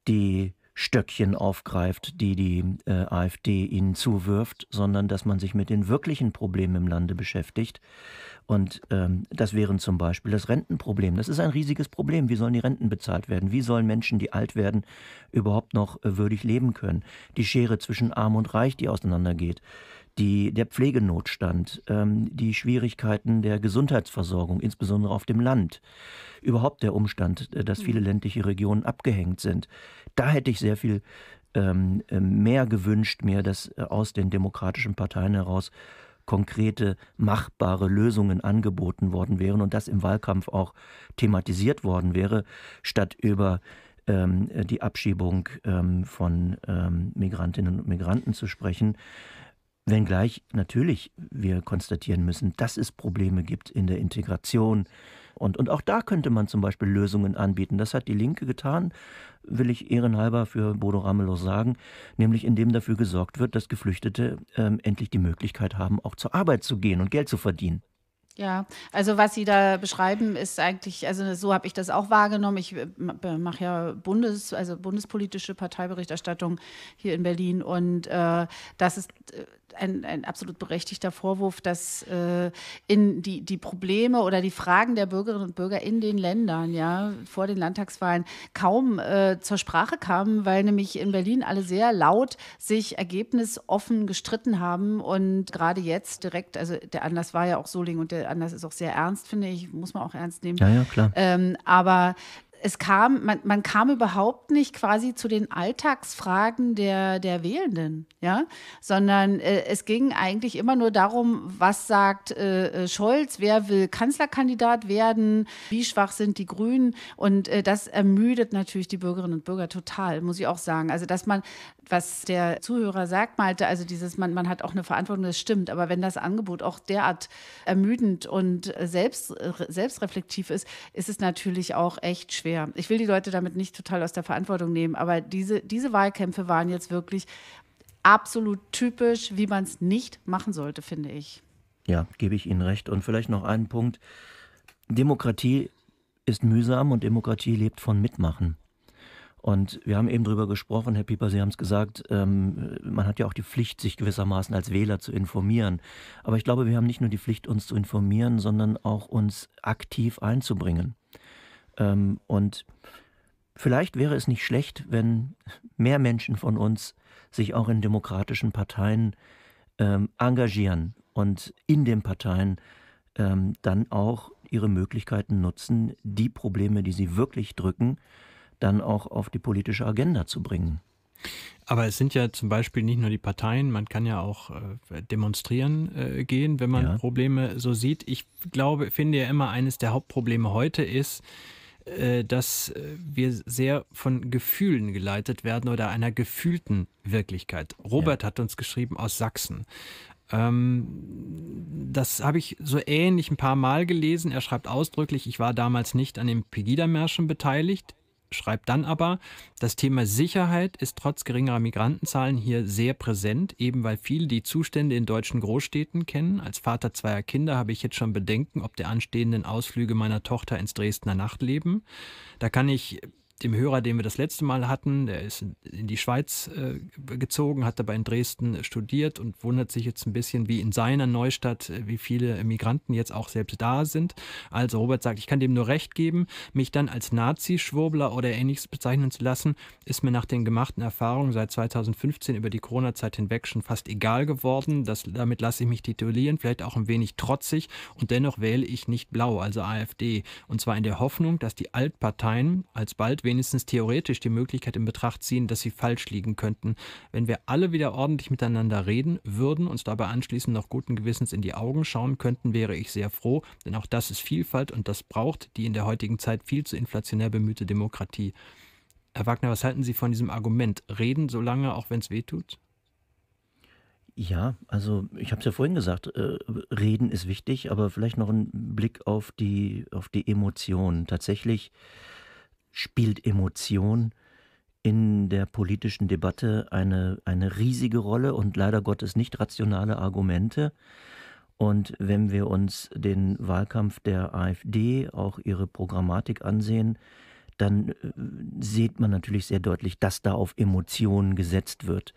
die Stöckchen aufgreift, die die äh, AfD ihnen zuwirft, sondern dass man sich mit den wirklichen Problemen im Lande beschäftigt. Und ähm, das wären zum Beispiel das Rentenproblem. Das ist ein riesiges Problem. Wie sollen die Renten bezahlt werden? Wie sollen Menschen, die alt werden, überhaupt noch äh, würdig leben können? Die Schere zwischen Arm und Reich, die auseinandergeht die, der Pflegenotstand, ähm, die Schwierigkeiten der Gesundheitsversorgung, insbesondere auf dem Land, überhaupt der Umstand, äh, dass mhm. viele ländliche Regionen abgehängt sind. Da hätte ich sehr viel ähm, äh, mehr gewünscht, mir, dass äh, aus den demokratischen Parteien heraus konkrete, machbare Lösungen angeboten worden wären und das im Wahlkampf auch thematisiert worden wäre, statt über ähm, die Abschiebung ähm, von ähm, Migrantinnen und Migranten zu sprechen. Wenngleich natürlich wir konstatieren müssen, dass es Probleme gibt in der Integration. Und, und auch da könnte man zum Beispiel Lösungen anbieten. Das hat die Linke getan, will ich ehrenhalber für Bodo Ramelow sagen, nämlich indem dafür gesorgt wird, dass Geflüchtete ähm, endlich die Möglichkeit haben, auch zur Arbeit zu gehen und Geld zu verdienen. Ja, also was Sie da beschreiben, ist eigentlich, also so habe ich das auch wahrgenommen. Ich äh, mache ja Bundes, also bundespolitische Parteiberichterstattung hier in Berlin und äh, das ist äh, ein, ein, absolut berechtigter Vorwurf, dass äh, in die, die Probleme oder die Fragen der Bürgerinnen und Bürger in den Ländern ja vor den Landtagswahlen kaum äh, zur Sprache kamen, weil nämlich in Berlin alle sehr laut sich ergebnisoffen gestritten haben und gerade jetzt direkt, also der Anlass war ja auch Soling und der Anlass ist auch sehr ernst, finde ich, muss man auch ernst nehmen. Ja, ja, klar. Ähm, aber es kam, man, man kam überhaupt nicht quasi zu den Alltagsfragen der, der Wählenden, ja, sondern äh, es ging eigentlich immer nur darum, was sagt äh, äh, Scholz, wer will Kanzlerkandidat werden, wie schwach sind die Grünen und äh, das ermüdet natürlich die Bürgerinnen und Bürger total, muss ich auch sagen. Also, dass man, was der Zuhörer sagt, Malte, also dieses, man, man hat auch eine Verantwortung, das stimmt, aber wenn das Angebot auch derart ermüdend und selbst, selbstreflektiv ist, ist es natürlich auch echt schwer schwer. Ich will die Leute damit nicht total aus der Verantwortung nehmen, aber diese, diese Wahlkämpfe waren jetzt wirklich absolut typisch, wie man es nicht machen sollte, finde ich. Ja, gebe ich Ihnen recht. Und vielleicht noch einen Punkt. Demokratie ist mühsam und Demokratie lebt von Mitmachen. Und wir haben eben darüber gesprochen, Herr Pieper, Sie haben es gesagt, ähm, man hat ja auch die Pflicht, sich gewissermaßen als Wähler zu informieren. Aber ich glaube, wir haben nicht nur die Pflicht, uns zu informieren, sondern auch uns aktiv einzubringen. Ähm, und vielleicht wäre es nicht schlecht, wenn mehr Menschen von uns sich auch in demokratischen Parteien ähm, engagieren und in den Parteien ähm, dann auch ihre Möglichkeiten nutzen, die Probleme, die sie wirklich drücken, dann auch auf die politische Agenda zu bringen. Aber es sind ja zum Beispiel nicht nur die Parteien, man kann ja auch äh, demonstrieren äh, gehen, wenn man ja. Probleme so sieht. Ich glaube, finde ja immer, eines der Hauptprobleme heute ist, äh, dass äh, wir sehr von Gefühlen geleitet werden oder einer gefühlten Wirklichkeit. Robert ja. hat uns geschrieben aus Sachsen. Ähm, das habe ich so ähnlich ein paar Mal gelesen. Er schreibt ausdrücklich, ich war damals nicht an den Pegida-Märschen beteiligt schreibt dann aber, das Thema Sicherheit ist trotz geringerer Migrantenzahlen hier sehr präsent, eben weil viele die Zustände in deutschen Großstädten kennen. Als Vater zweier Kinder habe ich jetzt schon Bedenken, ob der anstehenden Ausflüge meiner Tochter ins Dresdner Nachtleben. Da kann ich dem Hörer, den wir das letzte Mal hatten, der ist in die Schweiz äh, gezogen, hat dabei in Dresden studiert und wundert sich jetzt ein bisschen, wie in seiner Neustadt, äh, wie viele Migranten jetzt auch selbst da sind. Also Robert sagt, ich kann dem nur recht geben, mich dann als Nazi-Schwurbler oder ähnliches bezeichnen zu lassen, ist mir nach den gemachten Erfahrungen seit 2015 über die Corona-Zeit hinweg schon fast egal geworden. Das, damit lasse ich mich titulieren, vielleicht auch ein wenig trotzig und dennoch wähle ich nicht blau, also AfD. Und zwar in der Hoffnung, dass die Altparteien alsbald wenig wenigstens theoretisch die Möglichkeit in Betracht ziehen, dass sie falsch liegen könnten. Wenn wir alle wieder ordentlich miteinander reden würden, uns dabei anschließend noch guten Gewissens in die Augen schauen könnten, wäre ich sehr froh, denn auch das ist Vielfalt und das braucht die in der heutigen Zeit viel zu inflationär bemühte Demokratie. Herr Wagner, was halten Sie von diesem Argument? Reden so lange, auch wenn es weh tut? Ja, also ich habe es ja vorhin gesagt, äh, reden ist wichtig, aber vielleicht noch ein Blick auf die, auf die Emotionen. Tatsächlich spielt Emotion in der politischen Debatte eine, eine riesige Rolle und leider Gottes nicht rationale Argumente. Und wenn wir uns den Wahlkampf der AfD, auch ihre Programmatik ansehen, dann äh, sieht man natürlich sehr deutlich, dass da auf Emotionen gesetzt wird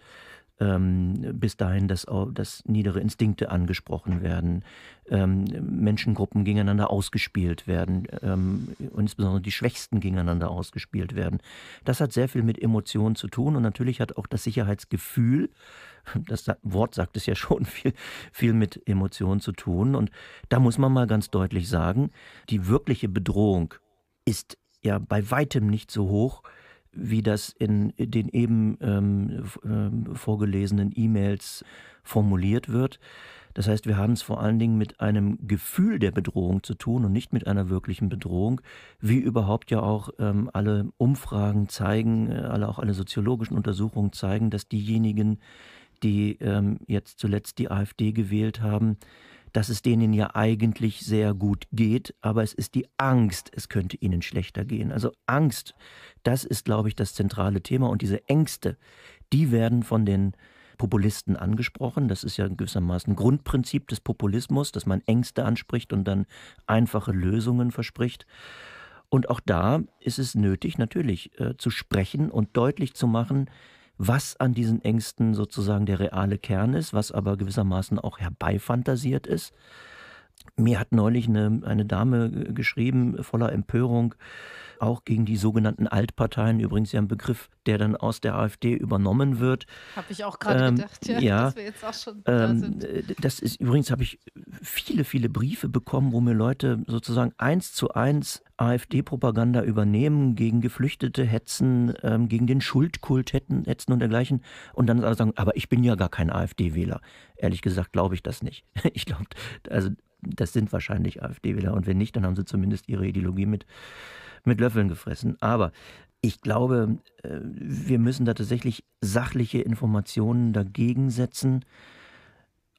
ähm, bis dahin, dass, dass niedere Instinkte angesprochen werden, ähm, Menschengruppen gegeneinander ausgespielt werden ähm, und insbesondere die Schwächsten gegeneinander ausgespielt werden. Das hat sehr viel mit Emotionen zu tun und natürlich hat auch das Sicherheitsgefühl, das Wort sagt es ja schon, viel, viel mit Emotionen zu tun. Und da muss man mal ganz deutlich sagen, die wirkliche Bedrohung ist ja bei weitem nicht so hoch, wie das in den eben ähm, ähm, vorgelesenen E-Mails formuliert wird. Das heißt, wir haben es vor allen Dingen mit einem Gefühl der Bedrohung zu tun und nicht mit einer wirklichen Bedrohung, wie überhaupt ja auch ähm, alle Umfragen zeigen, äh, alle auch alle soziologischen Untersuchungen zeigen, dass diejenigen, die ähm, jetzt zuletzt die AfD gewählt haben, dass es denen ja eigentlich sehr gut geht, aber es ist die Angst, es könnte ihnen schlechter gehen. Also Angst, das ist, glaube ich, das zentrale Thema. Und diese Ängste, die werden von den Populisten angesprochen. Das ist ja gewissermaßen Grundprinzip des Populismus, dass man Ängste anspricht und dann einfache Lösungen verspricht. Und auch da ist es nötig, natürlich äh, zu sprechen und deutlich zu machen, was an diesen Ängsten sozusagen der reale Kern ist, was aber gewissermaßen auch herbeifantasiert ist. Mir hat neulich eine, eine Dame geschrieben, voller Empörung, auch gegen die sogenannten Altparteien, übrigens ja ein Begriff, der dann aus der AfD übernommen wird. Habe ich auch gerade ähm, gedacht, ja, ja, dass wir jetzt auch schon ähm, da sind. Äh, das ist übrigens, habe ich viele, viele Briefe bekommen, wo mir Leute sozusagen eins zu eins AfD-Propaganda übernehmen, gegen Geflüchtete hetzen, ähm, gegen den Schuldkult hetzen, hetzen und dergleichen. Und dann sagen, aber ich bin ja gar kein AfD-Wähler. Ehrlich gesagt glaube ich das nicht. Ich glaube, also das sind wahrscheinlich AfD-Wähler. Und wenn nicht, dann haben sie zumindest ihre Ideologie mit, mit Löffeln gefressen. Aber ich glaube, äh, wir müssen da tatsächlich sachliche Informationen dagegen setzen,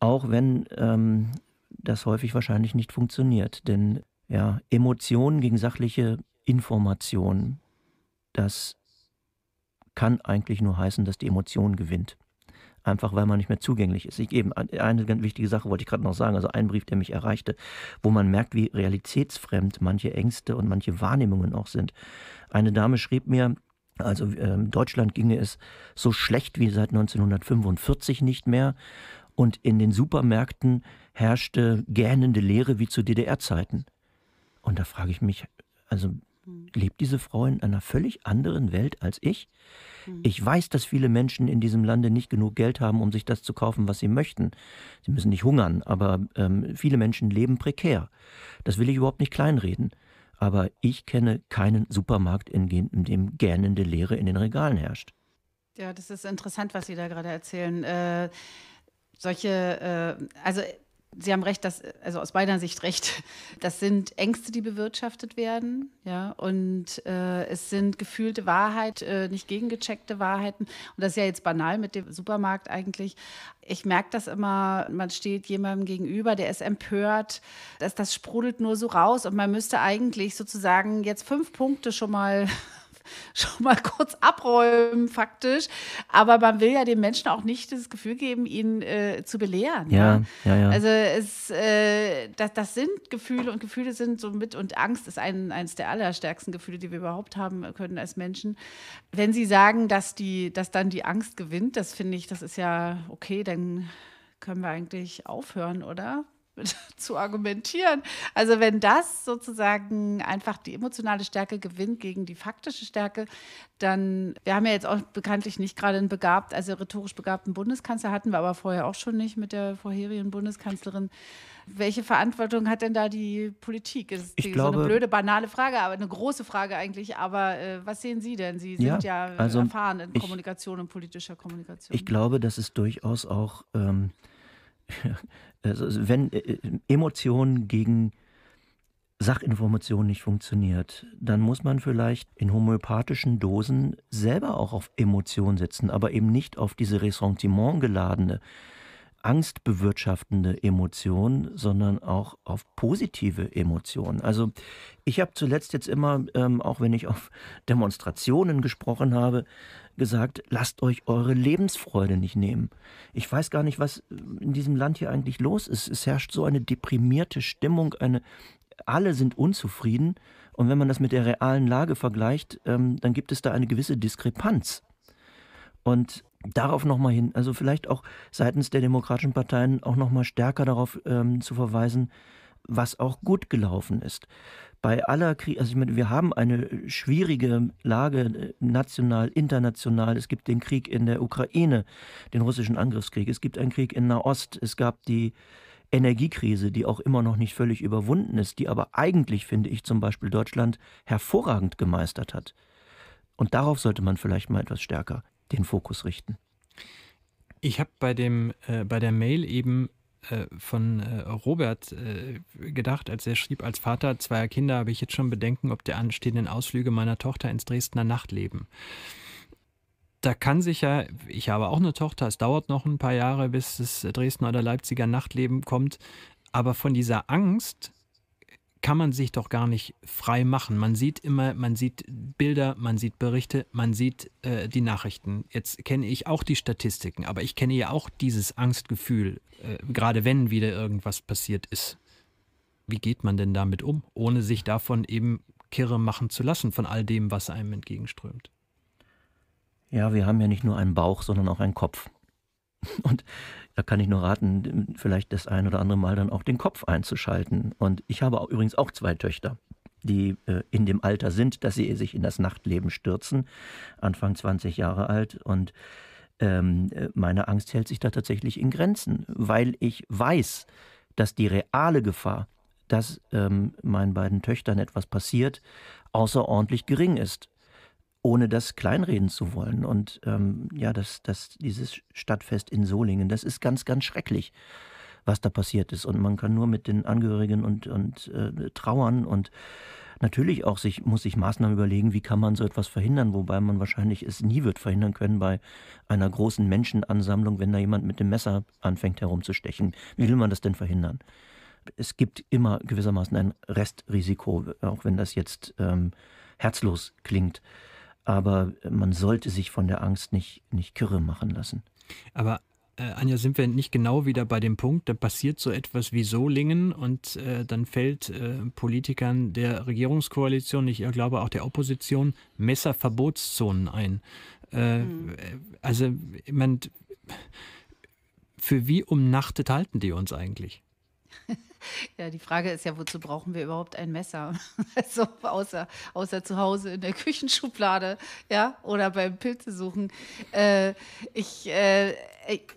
auch wenn ähm, das häufig wahrscheinlich nicht funktioniert. Denn ja, Emotionen gegen sachliche Informationen, das kann eigentlich nur heißen, dass die Emotion gewinnt einfach weil man nicht mehr zugänglich ist. Ich eben, eine ganz wichtige Sache wollte ich gerade noch sagen, also ein Brief, der mich erreichte, wo man merkt, wie realitätsfremd manche Ängste und manche Wahrnehmungen auch sind. Eine Dame schrieb mir, also in ähm, Deutschland ginge es so schlecht wie seit 1945 nicht mehr und in den Supermärkten herrschte gähnende Leere wie zu DDR-Zeiten. Und da frage ich mich, also hm. Lebt diese Frau in einer völlig anderen Welt als ich? Hm. Ich weiß, dass viele Menschen in diesem Lande nicht genug Geld haben, um sich das zu kaufen, was sie möchten. Sie müssen nicht hungern, aber ähm, viele Menschen leben prekär. Das will ich überhaupt nicht kleinreden. Aber ich kenne keinen Supermarkt, in dem gähnende Leere in den Regalen herrscht. Ja, das ist interessant, was Sie da gerade erzählen. Äh, solche, äh, also Sie haben recht, dass, also aus meiner Sicht recht, das sind Ängste, die bewirtschaftet werden, ja, und äh, es sind gefühlte Wahrheit, äh, nicht gegengecheckte Wahrheiten. Und das ist ja jetzt banal mit dem Supermarkt eigentlich. Ich merke das immer, man steht jemandem gegenüber, der ist empört, dass das sprudelt nur so raus und man müsste eigentlich sozusagen jetzt fünf Punkte schon mal schon mal kurz abräumen, faktisch. Aber man will ja den Menschen auch nicht das Gefühl geben, ihn äh, zu belehren. Ja, ne? ja, ja. Also es, äh, das, das sind Gefühle und Gefühle sind so mit und Angst ist ein, eines der allerstärksten Gefühle, die wir überhaupt haben können als Menschen. Wenn Sie sagen, dass, die, dass dann die Angst gewinnt, das finde ich, das ist ja okay, dann können wir eigentlich aufhören, oder? zu argumentieren. Also wenn das sozusagen einfach die emotionale Stärke gewinnt gegen die faktische Stärke, dann, wir haben ja jetzt auch bekanntlich nicht gerade einen begabt, also rhetorisch begabten Bundeskanzler hatten wir aber vorher auch schon nicht mit der vorherigen Bundeskanzlerin. Welche Verantwortung hat denn da die Politik? Das ist ich glaube, so eine blöde, banale Frage, aber eine große Frage eigentlich. Aber äh, was sehen Sie denn? Sie sind ja, ja äh, also erfahren in ich, Kommunikation und politischer Kommunikation. Ich glaube, das ist durchaus auch ähm, Also, also wenn äh, äh, Emotionen gegen Sachinformation nicht funktioniert, dann muss man vielleicht in homöopathischen Dosen selber auch auf Emotion setzen, aber eben nicht auf diese Ressentiment geladene angstbewirtschaftende Emotionen, sondern auch auf positive Emotionen. Also ich habe zuletzt jetzt immer, ähm, auch wenn ich auf Demonstrationen gesprochen habe, gesagt, lasst euch eure Lebensfreude nicht nehmen. Ich weiß gar nicht, was in diesem Land hier eigentlich los ist. Es herrscht so eine deprimierte Stimmung, eine alle sind unzufrieden. Und wenn man das mit der realen Lage vergleicht, ähm, dann gibt es da eine gewisse Diskrepanz. Und darauf nochmal hin, also vielleicht auch seitens der demokratischen Parteien auch nochmal stärker darauf ähm, zu verweisen, was auch gut gelaufen ist. Bei aller Krise, also ich meine, wir haben eine schwierige Lage äh, national, international. Es gibt den Krieg in der Ukraine, den russischen Angriffskrieg. Es gibt einen Krieg in Nahost. Es gab die Energiekrise, die auch immer noch nicht völlig überwunden ist, die aber eigentlich, finde ich, zum Beispiel Deutschland hervorragend gemeistert hat. Und darauf sollte man vielleicht mal etwas stärker den Fokus richten. Ich habe bei, äh, bei der Mail eben äh, von äh, Robert äh, gedacht, als er schrieb, als Vater zweier Kinder habe ich jetzt schon Bedenken, ob der anstehenden Ausflüge meiner Tochter ins Dresdner Nachtleben. Da kann sich ja, ich habe auch eine Tochter, es dauert noch ein paar Jahre, bis das Dresdner oder Leipziger Nachtleben kommt, aber von dieser Angst, kann man sich doch gar nicht frei machen. Man sieht immer, man sieht Bilder, man sieht Berichte, man sieht äh, die Nachrichten. Jetzt kenne ich auch die Statistiken, aber ich kenne ja auch dieses Angstgefühl, äh, gerade wenn wieder irgendwas passiert ist. Wie geht man denn damit um, ohne sich davon eben kirre machen zu lassen, von all dem, was einem entgegenströmt? Ja, wir haben ja nicht nur einen Bauch, sondern auch einen Kopf. Und da kann ich nur raten, vielleicht das ein oder andere Mal dann auch den Kopf einzuschalten. Und ich habe auch, übrigens auch zwei Töchter die äh, in dem Alter sind, dass sie sich in das Nachtleben stürzen, Anfang 20 Jahre alt. Und ähm, meine Angst hält sich da tatsächlich in Grenzen, weil ich weiß, dass die reale Gefahr, dass ähm, meinen beiden Töchtern etwas passiert, außerordentlich gering ist ohne das kleinreden zu wollen. Und ähm, ja, das, das, dieses Stadtfest in Solingen, das ist ganz, ganz schrecklich, was da passiert ist. Und man kann nur mit den Angehörigen und, und äh, trauern und natürlich auch sich, muss sich Maßnahmen überlegen, wie kann man so etwas verhindern, wobei man wahrscheinlich es nie wird verhindern können bei einer großen Menschenansammlung, wenn da jemand mit dem Messer anfängt herumzustechen. Wie will man das denn verhindern? Es gibt immer gewissermaßen ein Restrisiko, auch wenn das jetzt ähm, herzlos klingt aber äh, man sollte sich von der Angst nicht, nicht kirre machen lassen. Aber äh, Anja, sind wir nicht genau wieder bei dem Punkt, da passiert so etwas wie Solingen und äh, dann fällt äh, Politikern der Regierungskoalition, ich äh, glaube auch der Opposition, Messerverbotszonen ein. Mhm. Also, ich meine, für wie umnachtet halten die uns eigentlich? Ja, die Frage ist ja, wozu brauchen wir überhaupt ein Messer? Also außer, außer zu Hause in der Küchenschublade, ja, oder beim Pilze suchen. Äh, ich, äh,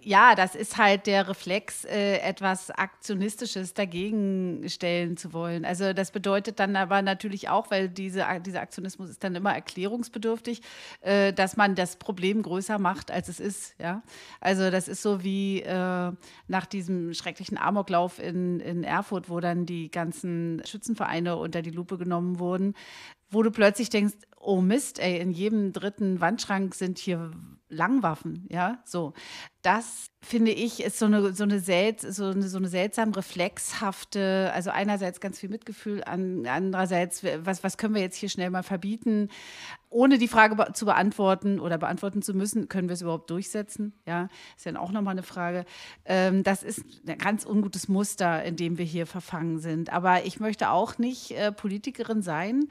ja, das ist halt der Reflex, äh, etwas Aktionistisches dagegen stellen zu wollen. Also das bedeutet dann aber natürlich auch, weil diese, dieser Aktionismus ist dann immer erklärungsbedürftig, äh, dass man das Problem größer macht, als es ist. Ja? Also das ist so wie äh, nach diesem schrecklichen Amoklauf in, in Erfurt, wo dann die ganzen Schützenvereine unter die Lupe genommen wurden, wo du plötzlich denkst, oh Mist, ey, in jedem dritten Wandschrank sind hier Langwaffen, ja, so das finde ich, ist so eine, so eine, selts so eine, so eine seltsam reflexhafte, also einerseits ganz viel Mitgefühl, an, andererseits, was, was können wir jetzt hier schnell mal verbieten? Ohne die Frage be zu beantworten oder beantworten zu müssen, können wir es überhaupt durchsetzen? Ja, ist dann auch nochmal eine Frage. Ähm, das ist ein ganz ungutes Muster, in dem wir hier verfangen sind. Aber ich möchte auch nicht äh, Politikerin sein,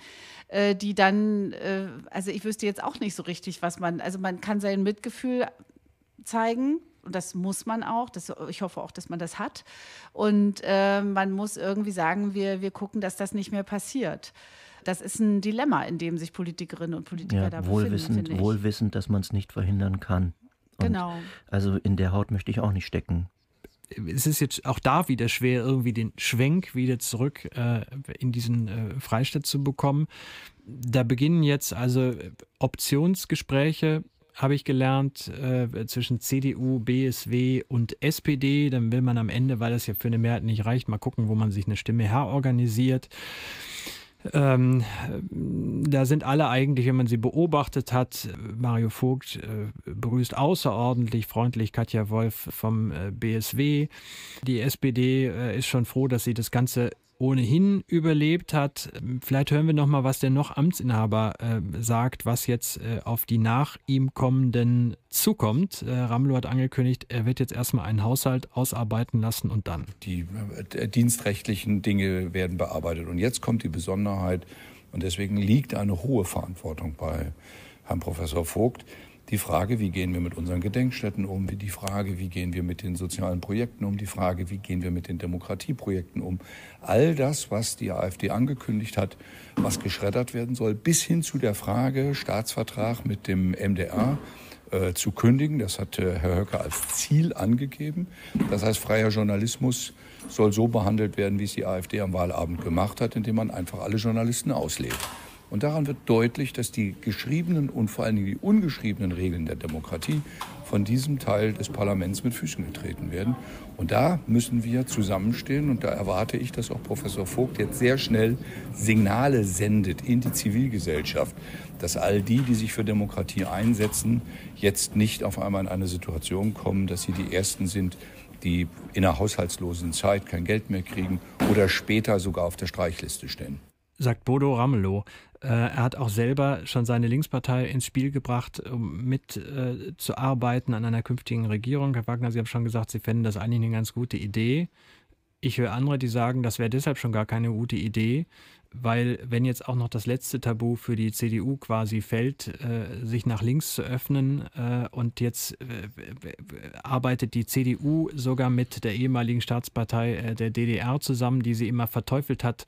äh, die dann, äh, also ich wüsste jetzt auch nicht so richtig, was man, also man kann sein Mitgefühl zeigen. Und das muss man auch. Das, ich hoffe auch, dass man das hat. Und äh, man muss irgendwie sagen, wir, wir gucken, dass das nicht mehr passiert. Das ist ein Dilemma, in dem sich Politikerinnen und Politiker ja, da wohlwissend, befinden. Wohlwissend, dass man es nicht verhindern kann. Und genau. Also in der Haut möchte ich auch nicht stecken es ist jetzt auch da wieder schwer, irgendwie den Schwenk wieder zurück äh, in diesen äh, Freistaat zu bekommen. Da beginnen jetzt also Optionsgespräche habe ich gelernt, äh, zwischen CDU, BSW und SPD. Dann will man am Ende, weil das ja für eine Mehrheit nicht reicht, mal gucken, wo man sich eine Stimme herorganisiert. Ähm, da sind alle eigentlich, wenn man sie beobachtet hat, Mario Vogt äh, begrüßt außerordentlich freundlich Katja Wolf vom äh, BSW. Die SPD äh, ist schon froh, dass sie das Ganze ohnehin überlebt hat. Vielleicht hören wir noch mal, was der noch Amtsinhaber äh, sagt, was jetzt äh, auf die nach ihm kommenden zukommt. Äh, Ramlo hat angekündigt, er wird jetzt erstmal einen Haushalt ausarbeiten lassen und dann. Die äh, dienstrechtlichen Dinge werden bearbeitet. Und jetzt kommt die Besonderheit, und deswegen liegt eine hohe Verantwortung bei Herrn Professor Vogt, die Frage, wie gehen wir mit unseren Gedenkstätten um, die Frage, wie gehen wir mit den sozialen Projekten um, die Frage, wie gehen wir mit den Demokratieprojekten um. All das, was die AfD angekündigt hat, was geschreddert werden soll, bis hin zu der Frage, Staatsvertrag mit dem MDR äh, zu kündigen. Das hat äh, Herr Höcker als Ziel angegeben. Das heißt, freier Journalismus soll so behandelt werden, wie es die AfD am Wahlabend gemacht hat, indem man einfach alle Journalisten auslädt. Und daran wird deutlich, dass die geschriebenen und vor allen Dingen die ungeschriebenen Regeln der Demokratie von diesem Teil des Parlaments mit Füßen getreten werden. Und da müssen wir zusammenstehen. Und da erwarte ich, dass auch Professor Vogt jetzt sehr schnell Signale sendet in die Zivilgesellschaft, dass all die, die sich für Demokratie einsetzen, jetzt nicht auf einmal in eine Situation kommen, dass sie die Ersten sind, die in einer haushaltslosen Zeit kein Geld mehr kriegen oder später sogar auf der Streichliste stehen sagt Bodo Ramelow. Äh, er hat auch selber schon seine Linkspartei ins Spiel gebracht, um mitzuarbeiten äh, an einer künftigen Regierung. Herr Wagner, Sie haben schon gesagt, Sie fänden das eigentlich eine ganz gute Idee. Ich höre andere, die sagen, das wäre deshalb schon gar keine gute Idee, weil wenn jetzt auch noch das letzte Tabu für die CDU quasi fällt, äh, sich nach links zu öffnen äh, und jetzt äh, arbeitet die CDU sogar mit der ehemaligen Staatspartei äh, der DDR zusammen, die sie immer verteufelt hat,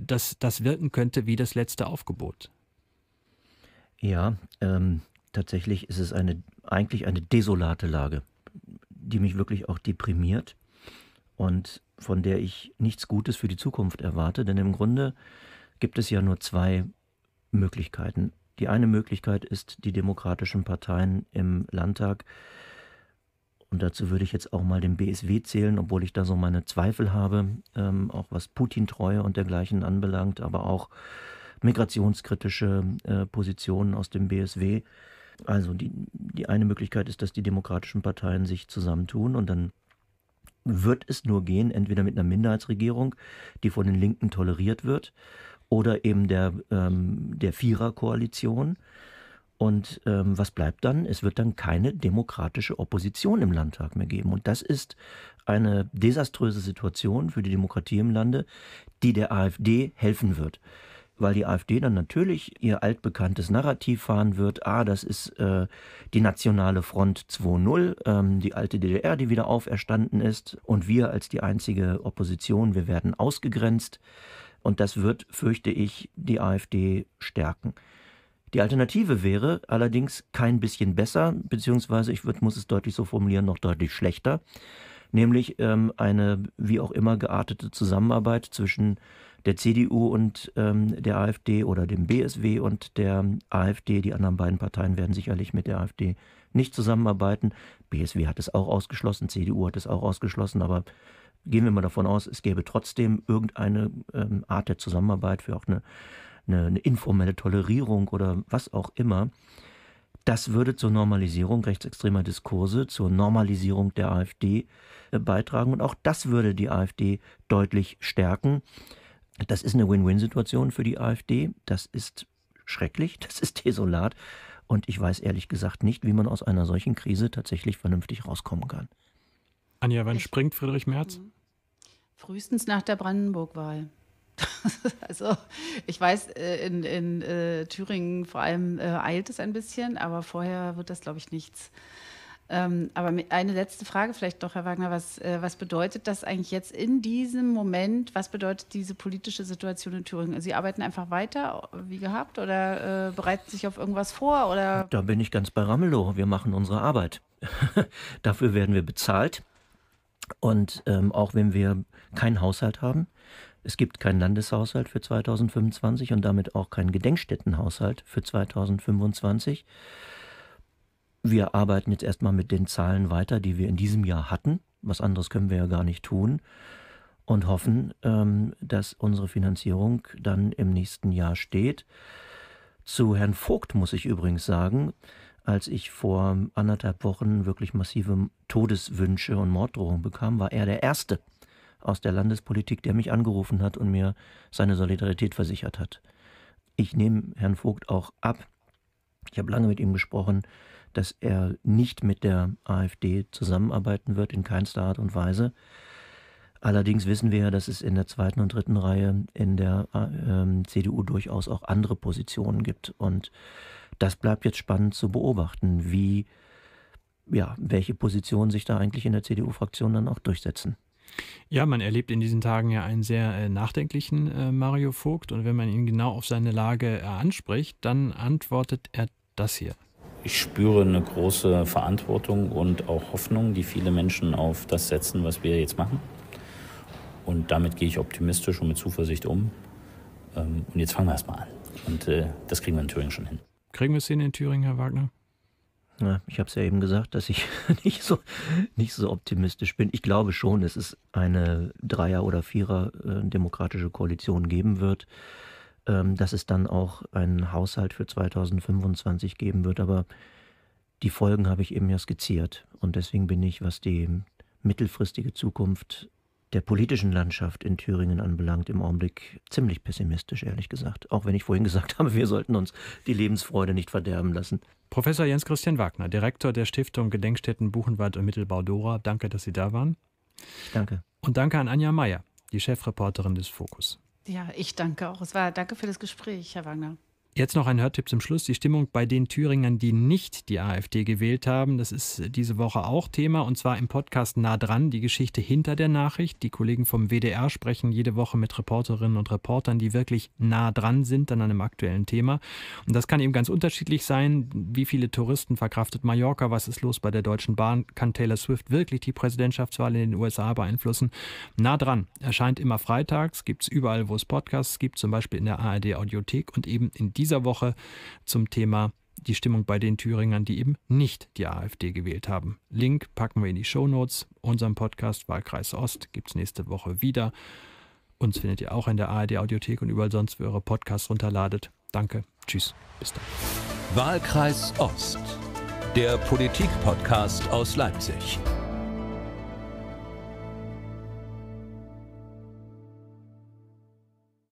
dass das wirken könnte wie das letzte Aufgebot. Ja, ähm, tatsächlich ist es eine, eigentlich eine desolate Lage, die mich wirklich auch deprimiert und von der ich nichts Gutes für die Zukunft erwarte, denn im Grunde gibt es ja nur zwei Möglichkeiten. Die eine Möglichkeit ist, die demokratischen Parteien im Landtag äh, und dazu würde ich jetzt auch mal den BSW zählen, obwohl ich da so meine Zweifel habe, ähm, auch was Putin-Treue und dergleichen anbelangt, aber auch migrationskritische äh, Positionen aus dem BSW. Also die, die eine Möglichkeit ist, dass die demokratischen Parteien sich zusammentun und dann wird es nur gehen, entweder mit einer Minderheitsregierung, die von den Linken toleriert wird, oder eben der, ähm, der vierer koalition und ähm, was bleibt dann? Es wird dann keine demokratische Opposition im Landtag mehr geben. Und das ist eine desaströse Situation für die Demokratie im Lande, die der AfD helfen wird. Weil die AfD dann natürlich ihr altbekanntes Narrativ fahren wird, ah, das ist äh, die nationale Front 2.0, ähm, die alte DDR, die wieder auferstanden ist, und wir als die einzige Opposition, wir werden ausgegrenzt. Und das wird, fürchte ich, die AfD stärken. Die Alternative wäre allerdings kein bisschen besser, beziehungsweise ich würde, muss es deutlich so formulieren, noch deutlich schlechter, nämlich ähm, eine wie auch immer geartete Zusammenarbeit zwischen der CDU und ähm, der AfD oder dem BSW und der AfD. Die anderen beiden Parteien werden sicherlich mit der AfD nicht zusammenarbeiten. BSW hat es auch ausgeschlossen, CDU hat es auch ausgeschlossen, aber gehen wir mal davon aus, es gäbe trotzdem irgendeine ähm, Art der Zusammenarbeit für auch eine eine, eine informelle Tolerierung oder was auch immer. Das würde zur Normalisierung rechtsextremer Diskurse, zur Normalisierung der AfD äh, beitragen und auch das würde die AfD deutlich stärken. Das ist eine Win-Win-Situation für die AfD. Das ist schrecklich, das ist desolat und ich weiß ehrlich gesagt nicht, wie man aus einer solchen Krise tatsächlich vernünftig rauskommen kann. Anja, wann springt Friedrich Merz? Mhm. Frühestens nach der Brandenburg-Wahl. also ich weiß, äh, in, in äh, Thüringen vor allem äh, eilt es ein bisschen, aber vorher wird das, glaube ich, nichts. Ähm, aber eine letzte Frage vielleicht doch, Herr Wagner. Was, äh, was bedeutet das eigentlich jetzt in diesem Moment? Was bedeutet diese politische Situation in Thüringen? Also, Sie arbeiten einfach weiter, wie gehabt, oder äh, bereiten sich auf irgendwas vor? Oder? Da bin ich ganz bei Ramelow. Wir machen unsere Arbeit. Dafür werden wir bezahlt. Und ähm, auch wenn wir keinen Haushalt haben, es gibt keinen Landeshaushalt für 2025 und damit auch keinen Gedenkstättenhaushalt für 2025. Wir arbeiten jetzt erstmal mit den Zahlen weiter, die wir in diesem Jahr hatten. Was anderes können wir ja gar nicht tun. Und hoffen, ähm, dass unsere Finanzierung dann im nächsten Jahr steht. Zu Herrn Vogt muss ich übrigens sagen, als ich vor anderthalb Wochen wirklich massive Todeswünsche und Morddrohungen bekam, war er der Erste, aus der Landespolitik, der mich angerufen hat und mir seine Solidarität versichert hat. Ich nehme Herrn Vogt auch ab, ich habe lange mit ihm gesprochen, dass er nicht mit der AfD zusammenarbeiten wird, in keinster Art und Weise. Allerdings wissen wir ja, dass es in der zweiten und dritten Reihe in der äh, CDU durchaus auch andere Positionen gibt. Und das bleibt jetzt spannend zu beobachten, wie, ja, welche Positionen sich da eigentlich in der CDU-Fraktion dann auch durchsetzen. Ja, man erlebt in diesen Tagen ja einen sehr äh, nachdenklichen äh, Mario Vogt und wenn man ihn genau auf seine Lage äh, anspricht, dann antwortet er das hier. Ich spüre eine große Verantwortung und auch Hoffnung, die viele Menschen auf das setzen, was wir jetzt machen. Und damit gehe ich optimistisch und mit Zuversicht um. Ähm, und jetzt fangen wir erstmal an. Und äh, das kriegen wir in Thüringen schon hin. Kriegen wir es hin in Thüringen, Herr Wagner? Ja, ich habe es ja eben gesagt, dass ich nicht so, nicht so optimistisch bin. Ich glaube schon, dass es eine Dreier- oder Vierer-demokratische äh, Koalition geben wird, ähm, dass es dann auch einen Haushalt für 2025 geben wird. Aber die Folgen habe ich eben ja skizziert. Und deswegen bin ich, was die mittelfristige Zukunft der politischen Landschaft in Thüringen anbelangt, im Augenblick ziemlich pessimistisch, ehrlich gesagt. Auch wenn ich vorhin gesagt habe, wir sollten uns die Lebensfreude nicht verderben lassen. Professor Jens Christian Wagner, Direktor der Stiftung Gedenkstätten Buchenwald und Mittelbau-Dora, danke, dass Sie da waren. danke. Und danke an Anja Meyer, die Chefreporterin des Fokus. Ja, ich danke auch. Es war danke für das Gespräch, Herr Wagner. Jetzt noch ein Hörtipp zum Schluss. Die Stimmung bei den Thüringern, die nicht die AfD gewählt haben, das ist diese Woche auch Thema und zwar im Podcast Nah dran, die Geschichte hinter der Nachricht. Die Kollegen vom WDR sprechen jede Woche mit Reporterinnen und Reportern, die wirklich nah dran sind an einem aktuellen Thema. Und das kann eben ganz unterschiedlich sein. Wie viele Touristen verkraftet Mallorca? Was ist los bei der Deutschen Bahn? Kann Taylor Swift wirklich die Präsidentschaftswahl in den USA beeinflussen? Nah dran erscheint immer freitags, gibt es überall, wo es Podcasts gibt, zum Beispiel in der ARD Audiothek und eben in die dieser Woche zum Thema die Stimmung bei den Thüringern, die eben nicht die AfD gewählt haben. Link packen wir in die Show Notes. Unseren Podcast Wahlkreis Ost gibt es nächste Woche wieder. Uns findet ihr auch in der ARD Audiothek und überall sonst, wo ihr eure Podcasts runterladet. Danke, tschüss, bis dann. Wahlkreis Ost, der Politik-Podcast aus Leipzig.